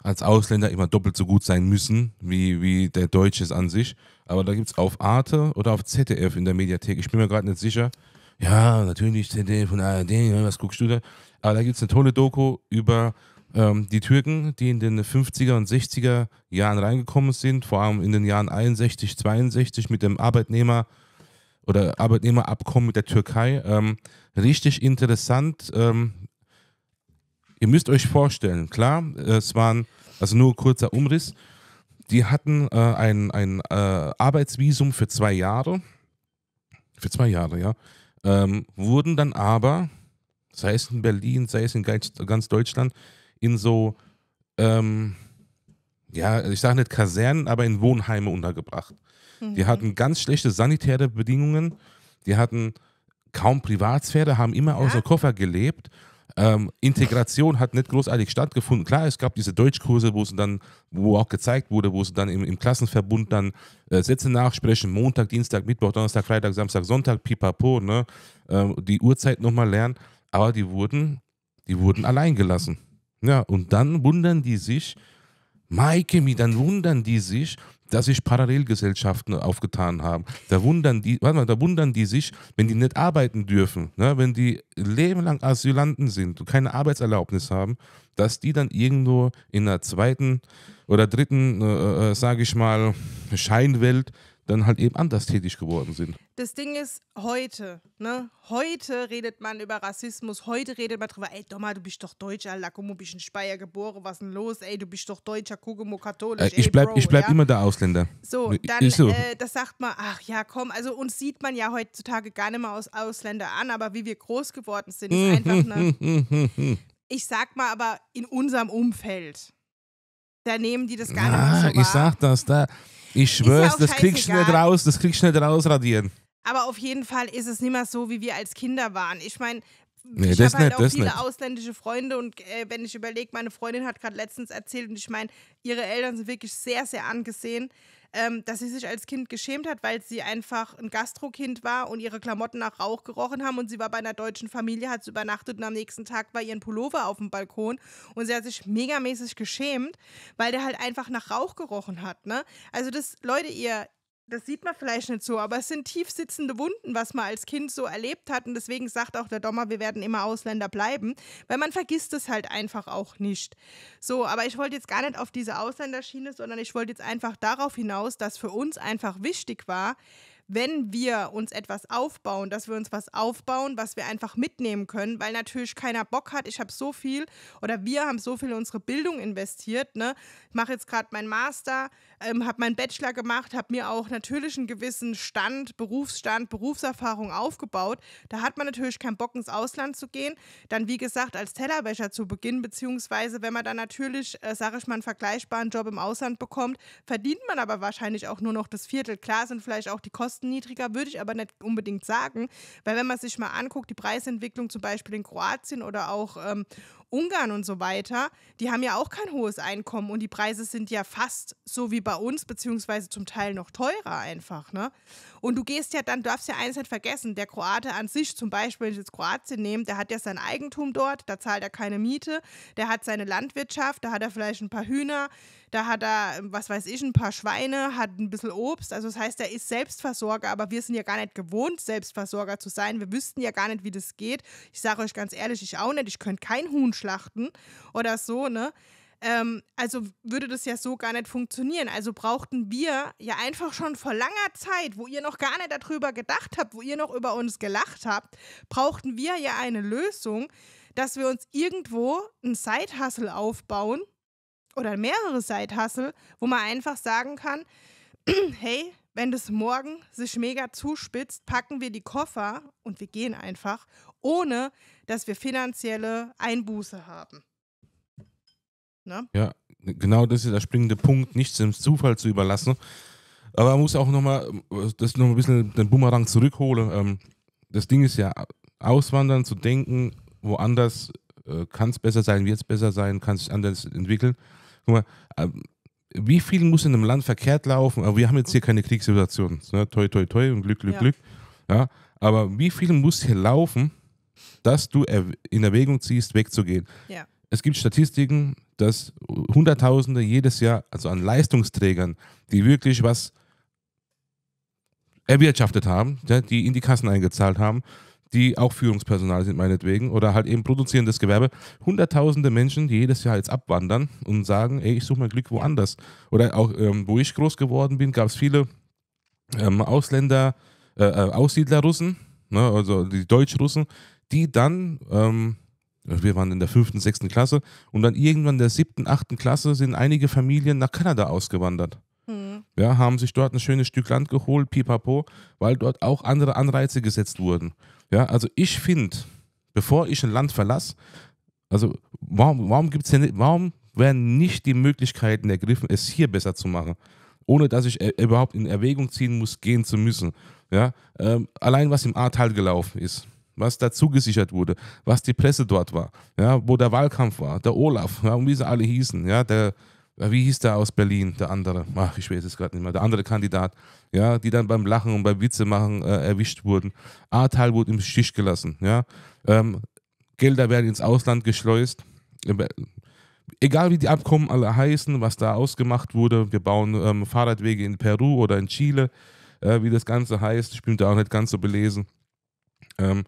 als Ausländer immer doppelt so gut sein müssen, wie, wie der Deutsche es an sich. Aber da gibt es auf Arte oder auf ZDF in der Mediathek, ich bin mir gerade nicht sicher. Ja, natürlich ZDF und ARD, ne, was guckst du da? Aber da gibt es eine tolle Doku über ähm, die Türken, die in den 50er und 60er Jahren reingekommen sind, vor allem in den Jahren 61, 62 mit dem Arbeitnehmer- oder Arbeitnehmerabkommen mit der Türkei. Ähm, richtig interessant. Ähm, ihr müsst euch vorstellen, klar, es waren, also nur kurzer Umriss, die hatten äh, ein, ein äh, Arbeitsvisum für zwei Jahre. Für zwei Jahre, ja. Ähm, wurden dann aber, sei es in Berlin, sei es in ganz Deutschland, in so, ähm, ja, ich sage nicht Kasernen, aber in Wohnheime untergebracht. Die mhm. hatten ganz schlechte sanitäre Bedingungen. Die hatten kaum Privatsphäre, haben immer ja. außer Koffer gelebt. Ähm, Integration hat nicht großartig stattgefunden. Klar, es gab diese Deutschkurse, wo es dann, wo auch gezeigt wurde, wo sie dann im, im Klassenverbund dann äh, Sätze nachsprechen, Montag, Dienstag, Mittwoch, Donnerstag, Freitag, Samstag, Sonntag, pipapo, ne? Ähm, die Uhrzeit nochmal lernen. Aber die wurden, die wurden allein gelassen. Ja, und dann wundern die sich, Maike, dann wundern die sich, dass sich Parallelgesellschaften aufgetan haben. Da wundern die, warte mal, da wundern die sich, wenn die nicht arbeiten dürfen, ne? wenn die lebenlang Asylanten sind und keine Arbeitserlaubnis haben, dass die dann irgendwo in einer zweiten oder dritten, äh, äh, sage ich mal, Scheinwelt dann halt eben anders tätig geworden sind. Das Ding ist, heute, ne? Heute redet man über Rassismus, heute redet man drüber, ey, Dommer, du bist doch Deutscher, Lacomo, bist in Speyer geboren, was denn los, ey, du bist doch Deutscher, Kugemo, katholisch, äh, ich, ey, bleib, Bro, ich bleib ja? immer der Ausländer. So, dann, so. Äh, das sagt man, ach ja, komm, also uns sieht man ja heutzutage gar nicht mehr aus Ausländer an, aber wie wir groß geworden sind, ist einfach ne. ich sag mal aber in unserem Umfeld, da nehmen die das gar nicht mehr ah, so wahr. Ich sag das, da ich schwör's, das kriegst du nicht raus, das kriegst du nicht rausradieren. Aber auf jeden Fall ist es nicht mehr so, wie wir als Kinder waren. Ich meine, Nee, ich habe halt auch viele nicht. ausländische Freunde und äh, wenn ich überlege, meine Freundin hat gerade letztens erzählt und ich meine, ihre Eltern sind wirklich sehr, sehr angesehen ähm, dass sie sich als Kind geschämt hat, weil sie einfach ein Gastrokind war und ihre Klamotten nach Rauch gerochen haben und sie war bei einer deutschen Familie, hat sie übernachtet und am nächsten Tag war ihren Pullover auf dem Balkon und sie hat sich megamäßig geschämt, weil der halt einfach nach Rauch gerochen hat. Ne? Also das, Leute, ihr, das sieht man vielleicht nicht so, aber es sind tief sitzende Wunden, was man als Kind so erlebt hat. Und deswegen sagt auch der Dommer, wir werden immer Ausländer bleiben, weil man vergisst es halt einfach auch nicht. So, aber ich wollte jetzt gar nicht auf diese Ausländerschiene, sondern ich wollte jetzt einfach darauf hinaus, dass für uns einfach wichtig war, wenn wir uns etwas aufbauen, dass wir uns was aufbauen, was wir einfach mitnehmen können, weil natürlich keiner Bock hat. Ich habe so viel oder wir haben so viel in unsere Bildung investiert. Ne? Ich mache jetzt gerade meinen Master, ähm, habe meinen Bachelor gemacht, habe mir auch natürlich einen gewissen Stand, Berufsstand, Berufserfahrung aufgebaut. Da hat man natürlich keinen Bock, ins Ausland zu gehen. Dann, wie gesagt, als Tellerwäscher zu beginnen, beziehungsweise wenn man dann natürlich, äh, sage ich mal, einen vergleichbaren Job im Ausland bekommt, verdient man aber wahrscheinlich auch nur noch das Viertel. Klar sind vielleicht auch die Kosten Kosten niedriger, würde ich aber nicht unbedingt sagen, weil wenn man sich mal anguckt, die Preisentwicklung zum Beispiel in Kroatien oder auch ähm, Ungarn und so weiter, die haben ja auch kein hohes Einkommen und die Preise sind ja fast so wie bei uns, beziehungsweise zum Teil noch teurer einfach, ne? Und du gehst ja dann, darfst ja eins nicht vergessen, der Kroate an sich, zum Beispiel, wenn ich jetzt Kroatien nehme, der hat ja sein Eigentum dort, da zahlt er keine Miete, der hat seine Landwirtschaft, da hat er vielleicht ein paar Hühner, da hat er, was weiß ich, ein paar Schweine, hat ein bisschen Obst, also das heißt, er ist Selbstversorger, aber wir sind ja gar nicht gewohnt, Selbstversorger zu sein, wir wüssten ja gar nicht, wie das geht. Ich sage euch ganz ehrlich, ich auch nicht, ich könnte kein Huhn schlagen abschlachten oder so, ne? Ähm, also würde das ja so gar nicht funktionieren. Also brauchten wir ja einfach schon vor langer Zeit, wo ihr noch gar nicht darüber gedacht habt, wo ihr noch über uns gelacht habt, brauchten wir ja eine Lösung, dass wir uns irgendwo ein Side-Hustle aufbauen oder mehrere Side-Hustle, wo man einfach sagen kann, hey, wenn das morgen sich mega zuspitzt, packen wir die Koffer und wir gehen einfach ohne dass wir finanzielle Einbuße haben. Ne? Ja, genau das ist der springende Punkt, nichts dem Zufall zu überlassen. Aber man muss auch nochmal, das noch ein bisschen den Bumerang zurückholen. Ähm, das Ding ist ja, auswandern zu denken, woanders äh, kann es besser sein, wird es besser sein, kann sich anders entwickeln. Guck mal, ähm, wie viel muss in einem Land verkehrt laufen? Aber wir haben jetzt hier keine Kriegssituation. Ne? Toi, toi, toi und Glück, Glück, ja. Glück. Ja? Aber wie viel muss hier laufen, dass du in Erwägung ziehst, wegzugehen. Ja. Es gibt Statistiken, dass Hunderttausende jedes Jahr, also an Leistungsträgern, die wirklich was erwirtschaftet haben, die in die Kassen eingezahlt haben, die auch Führungspersonal sind meinetwegen oder halt eben produzierendes Gewerbe, hunderttausende Menschen, die jedes Jahr jetzt abwandern und sagen, ey, ich suche mein Glück woanders. Oder auch, ähm, wo ich groß geworden bin, gab es viele ähm, Ausländer, äh, äh Aussiedler Russen, ne, also die Deutsch-Russen, die dann, ähm, wir waren in der fünften, sechsten Klasse und dann irgendwann in der siebten, achten Klasse sind einige Familien nach Kanada ausgewandert. Mhm. Ja, haben sich dort ein schönes Stück Land geholt, pipapo, weil dort auch andere Anreize gesetzt wurden. Ja, also ich finde, bevor ich ein Land verlasse, also warum, warum gibt es denn, warum werden nicht die Möglichkeiten ergriffen, es hier besser zu machen? ohne dass ich äh, überhaupt in Erwägung ziehen muss, gehen zu müssen. Ja? Ähm, allein was im Ahrtal gelaufen ist was da zugesichert wurde, was die Presse dort war, ja, wo der Wahlkampf war, der Olaf, ja, und wie sie alle hießen, ja, der, äh, wie hieß der aus Berlin, der andere, ach, ich weiß es gerade nicht mehr, der andere Kandidat, ja, die dann beim Lachen und beim Witzemachen äh, erwischt wurden. Ahrtal wurde im Stich gelassen, ja. Ähm, Gelder werden ins Ausland geschleust. Egal wie die Abkommen alle heißen, was da ausgemacht wurde, wir bauen ähm, Fahrradwege in Peru oder in Chile, äh, wie das Ganze heißt, ich bin da auch nicht ganz so belesen. Ähm,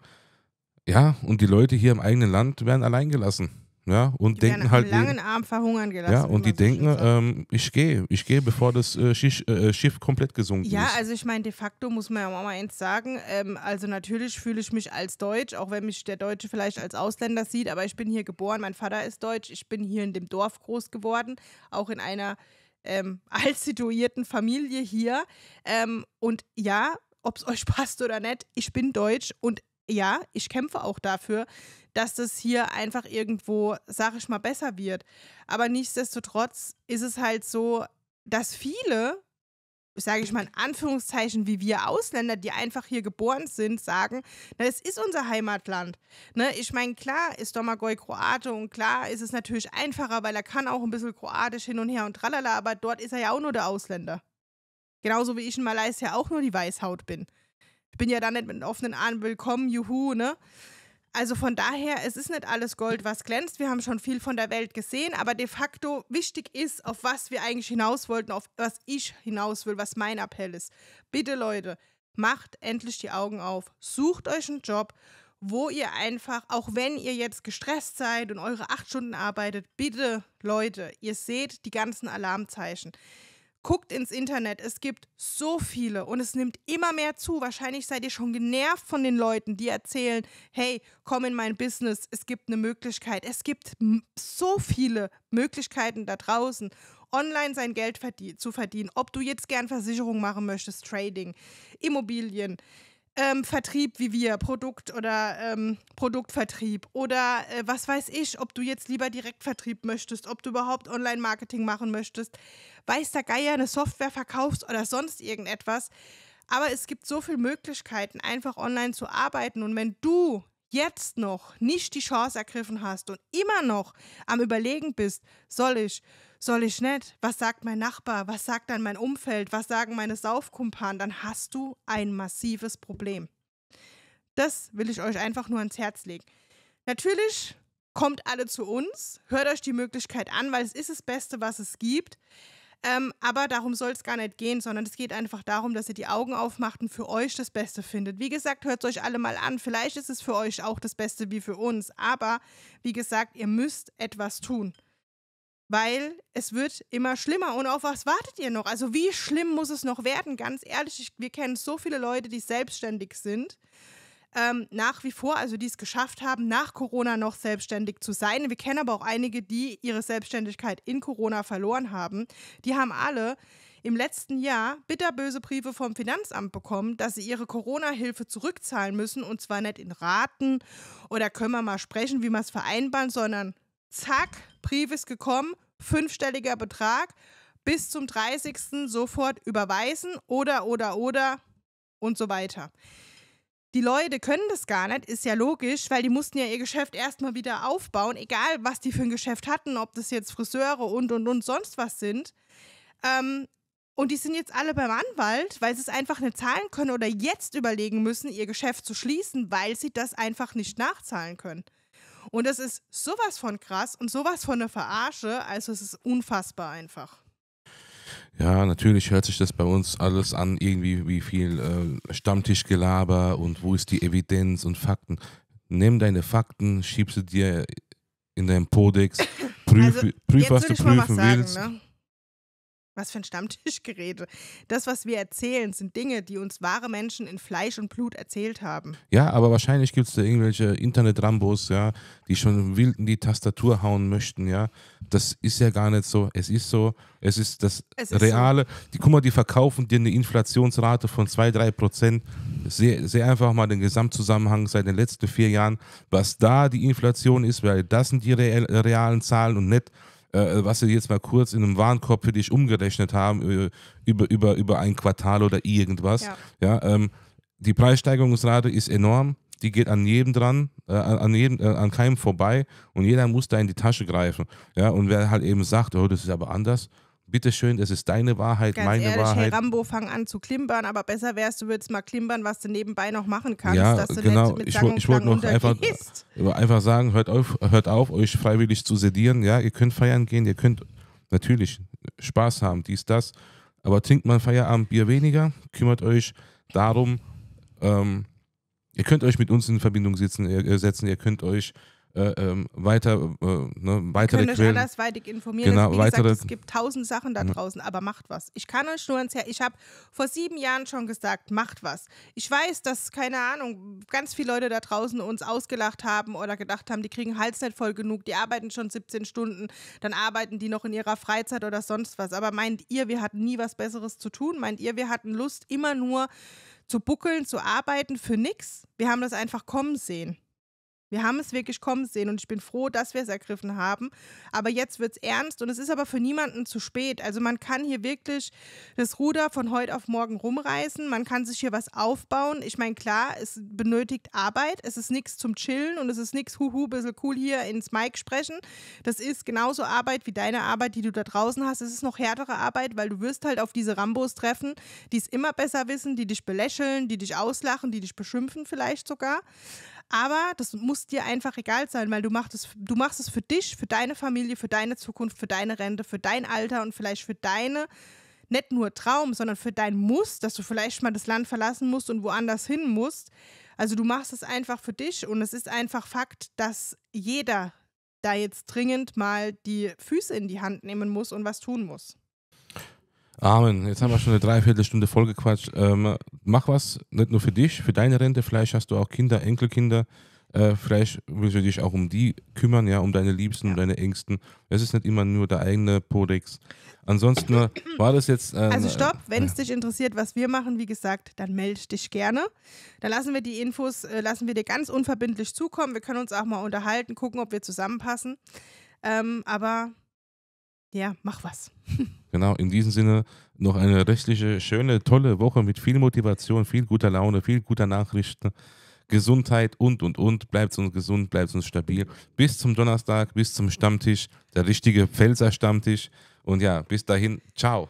ja, und die Leute hier im eigenen Land werden alleingelassen. Ja, und die denken halt. langen eben, Arm verhungern gelassen. Ja, und die so denken, ähm, ich gehe, ich gehe, bevor das äh, Schiff, äh, äh, Schiff, komplett gesunken ja, ist. Ja, also ich meine, de facto muss man ja auch mal eins sagen. Ähm, also natürlich fühle ich mich als Deutsch, auch wenn mich der Deutsche vielleicht als Ausländer sieht, aber ich bin hier geboren, mein Vater ist deutsch, ich bin hier in dem Dorf groß geworden, auch in einer ähm, altsituierten Familie hier. Ähm, und ja, ob es euch passt oder nicht, ich bin deutsch und ja, ich kämpfe auch dafür, dass das hier einfach irgendwo, sag ich mal, besser wird. Aber nichtsdestotrotz ist es halt so, dass viele, sage ich mal in Anführungszeichen, wie wir Ausländer, die einfach hier geboren sind, sagen, na, es ist unser Heimatland. Ne? Ich meine, klar ist Domagoj Kroate und klar ist es natürlich einfacher, weil er kann auch ein bisschen Kroatisch hin und her und tralala, aber dort ist er ja auch nur der Ausländer. Genauso wie ich in Malaysia auch nur die Weißhaut bin. Ich bin ja da nicht mit offenen Armen willkommen, juhu, ne? Also von daher, es ist nicht alles Gold, was glänzt. Wir haben schon viel von der Welt gesehen, aber de facto wichtig ist, auf was wir eigentlich hinaus wollten, auf was ich hinaus will, was mein Appell ist. Bitte Leute, macht endlich die Augen auf, sucht euch einen Job, wo ihr einfach, auch wenn ihr jetzt gestresst seid und eure acht Stunden arbeitet, bitte Leute, ihr seht die ganzen Alarmzeichen. Guckt ins Internet, es gibt so viele und es nimmt immer mehr zu. Wahrscheinlich seid ihr schon genervt von den Leuten, die erzählen, hey, komm in mein Business, es gibt eine Möglichkeit. Es gibt so viele Möglichkeiten da draußen, online sein Geld verdien zu verdienen. Ob du jetzt gern Versicherung machen möchtest, Trading, Immobilien, ähm, Vertrieb wie wir, Produkt oder ähm, Produktvertrieb oder äh, was weiß ich, ob du jetzt lieber Direktvertrieb möchtest, ob du überhaupt Online-Marketing machen möchtest, weiß der Geier eine Software verkaufst oder sonst irgendetwas. Aber es gibt so viele Möglichkeiten, einfach online zu arbeiten. Und wenn du jetzt noch nicht die Chance ergriffen hast und immer noch am Überlegen bist, soll ich, soll ich nicht? Was sagt mein Nachbar? Was sagt dann mein Umfeld? Was sagen meine Saufkumpanen? Dann hast du ein massives Problem. Das will ich euch einfach nur ans Herz legen. Natürlich kommt alle zu uns, hört euch die Möglichkeit an, weil es ist das Beste, was es gibt. Ähm, aber darum soll es gar nicht gehen, sondern es geht einfach darum, dass ihr die Augen aufmacht und für euch das Beste findet. Wie gesagt, hört es euch alle mal an. Vielleicht ist es für euch auch das Beste wie für uns. Aber wie gesagt, ihr müsst etwas tun weil es wird immer schlimmer. Und auf was wartet ihr noch? Also wie schlimm muss es noch werden? Ganz ehrlich, ich, wir kennen so viele Leute, die selbstständig sind. Ähm, nach wie vor, also die es geschafft haben, nach Corona noch selbstständig zu sein. Wir kennen aber auch einige, die ihre Selbstständigkeit in Corona verloren haben. Die haben alle im letzten Jahr bitterböse Briefe vom Finanzamt bekommen, dass sie ihre Corona-Hilfe zurückzahlen müssen und zwar nicht in Raten oder können wir mal sprechen, wie wir es vereinbaren, sondern zack, Brief ist gekommen, fünfstelliger Betrag, bis zum 30. sofort überweisen oder, oder, oder und so weiter. Die Leute können das gar nicht, ist ja logisch, weil die mussten ja ihr Geschäft erstmal wieder aufbauen, egal was die für ein Geschäft hatten, ob das jetzt Friseure und und und sonst was sind. Ähm, und die sind jetzt alle beim Anwalt, weil sie es einfach nicht zahlen können oder jetzt überlegen müssen, ihr Geschäft zu schließen, weil sie das einfach nicht nachzahlen können. Und es ist sowas von krass und sowas von eine Verarsche, also es ist unfassbar einfach. Ja, natürlich hört sich das bei uns alles an, irgendwie wie viel äh, Stammtischgelaber und wo ist die Evidenz und Fakten. Nimm deine Fakten, schieb sie dir in deinem Podex, prüf, also, prüf was du prüfen willst. Sagen, ne? Was für ein Stammtischgerede. Das, was wir erzählen, sind Dinge, die uns wahre Menschen in Fleisch und Blut erzählt haben. Ja, aber wahrscheinlich gibt es da irgendwelche Internet-Rambos, ja, die schon wild in die Tastatur hauen möchten, ja. Das ist ja gar nicht so. Es ist so. Es ist das es ist Reale. So. Die, guck mal, die verkaufen dir eine Inflationsrate von 2, 3 Prozent. Sehr, sehr einfach mal den Gesamtzusammenhang seit den letzten vier Jahren, was da die Inflation ist, weil das sind die realen Zahlen und nicht äh, äh, was sie jetzt mal kurz in einem Warenkorb für dich umgerechnet haben, äh, über, über, über ein Quartal oder irgendwas. Ja. ja ähm, die Preissteigerungsrate ist enorm, die geht an jedem dran, äh, an, jedem, äh, an keinem vorbei und jeder muss da in die Tasche greifen. Ja, und wer halt eben sagt, oh, das ist aber anders, bitteschön, es ist deine Wahrheit, Ganz meine ehrlich, Wahrheit. Hey Rambo, fang an zu klimpern, aber besser wärst, du würdest mal klimpern, was du nebenbei noch machen kannst, ja, dass du genau. nicht mit Sang Ich, ich wollte noch einfach, einfach sagen, hört auf, hört auf, euch freiwillig zu sedieren, ja, ihr könnt feiern gehen, ihr könnt natürlich Spaß haben, dies, das, aber trinkt mal Feierabendbier weniger, kümmert euch darum, ähm, ihr könnt euch mit uns in Verbindung setzen, äh, setzen, ihr könnt euch äh, ähm, weiter, äh, ne, weitere Quellen. Euch andersweitig informieren. Genau, also, weitere, gesagt, es gibt tausend Sachen da draußen, aber macht was. Ich kann euch nur ans Herz. Ich habe vor sieben Jahren schon gesagt, macht was. Ich weiß, dass, keine Ahnung, ganz viele Leute da draußen uns ausgelacht haben oder gedacht haben, die kriegen Hals nicht voll genug, die arbeiten schon 17 Stunden, dann arbeiten die noch in ihrer Freizeit oder sonst was. Aber meint ihr, wir hatten nie was Besseres zu tun? Meint ihr, wir hatten Lust, immer nur zu buckeln, zu arbeiten für nichts? Wir haben das einfach kommen sehen. Wir haben es wirklich kommen sehen und ich bin froh, dass wir es ergriffen haben. Aber jetzt wird es ernst und es ist aber für niemanden zu spät. Also man kann hier wirklich das Ruder von heute auf morgen rumreißen. Man kann sich hier was aufbauen. Ich meine, klar, es benötigt Arbeit. Es ist nichts zum Chillen und es ist nichts, huhu, bisschen cool hier ins Mic sprechen. Das ist genauso Arbeit wie deine Arbeit, die du da draußen hast. Es ist noch härtere Arbeit, weil du wirst halt auf diese Rambos treffen, die es immer besser wissen, die dich belächeln, die dich auslachen, die dich beschimpfen vielleicht sogar. Aber das muss dir einfach egal sein, weil du machst es, du machst es für dich, für deine Familie, für deine Zukunft, für deine Rente, für dein Alter und vielleicht für deine, nicht nur Traum, sondern für dein Muss, dass du vielleicht mal das Land verlassen musst und woanders hin musst. Also du machst es einfach für dich und es ist einfach Fakt, dass jeder da jetzt dringend mal die Füße in die Hand nehmen muss und was tun muss. Amen. Jetzt haben wir schon eine Dreiviertelstunde vollgequatscht. Ähm, mach was, nicht nur für dich, für deine Rente. Vielleicht hast du auch Kinder, Enkelkinder. Äh, vielleicht willst du dich auch um die kümmern, ja, um deine Liebsten, ja. um deine Ängsten. Es ist nicht immer nur der eigene Podex. Ansonsten äh, war das jetzt. Äh, also, stopp, äh, wenn es äh, dich interessiert, was wir machen, wie gesagt, dann melde dich gerne. Dann lassen wir die Infos, äh, lassen wir dir ganz unverbindlich zukommen. Wir können uns auch mal unterhalten, gucken, ob wir zusammenpassen. Ähm, aber ja, mach was. genau, in diesem Sinne noch eine rechtliche, schöne, tolle Woche mit viel Motivation, viel guter Laune, viel guter Nachrichten, Gesundheit und, und, und. Bleibt uns gesund, bleibt uns stabil. Bis zum Donnerstag, bis zum Stammtisch, der richtige Pfälzer Stammtisch. Und ja, bis dahin, ciao.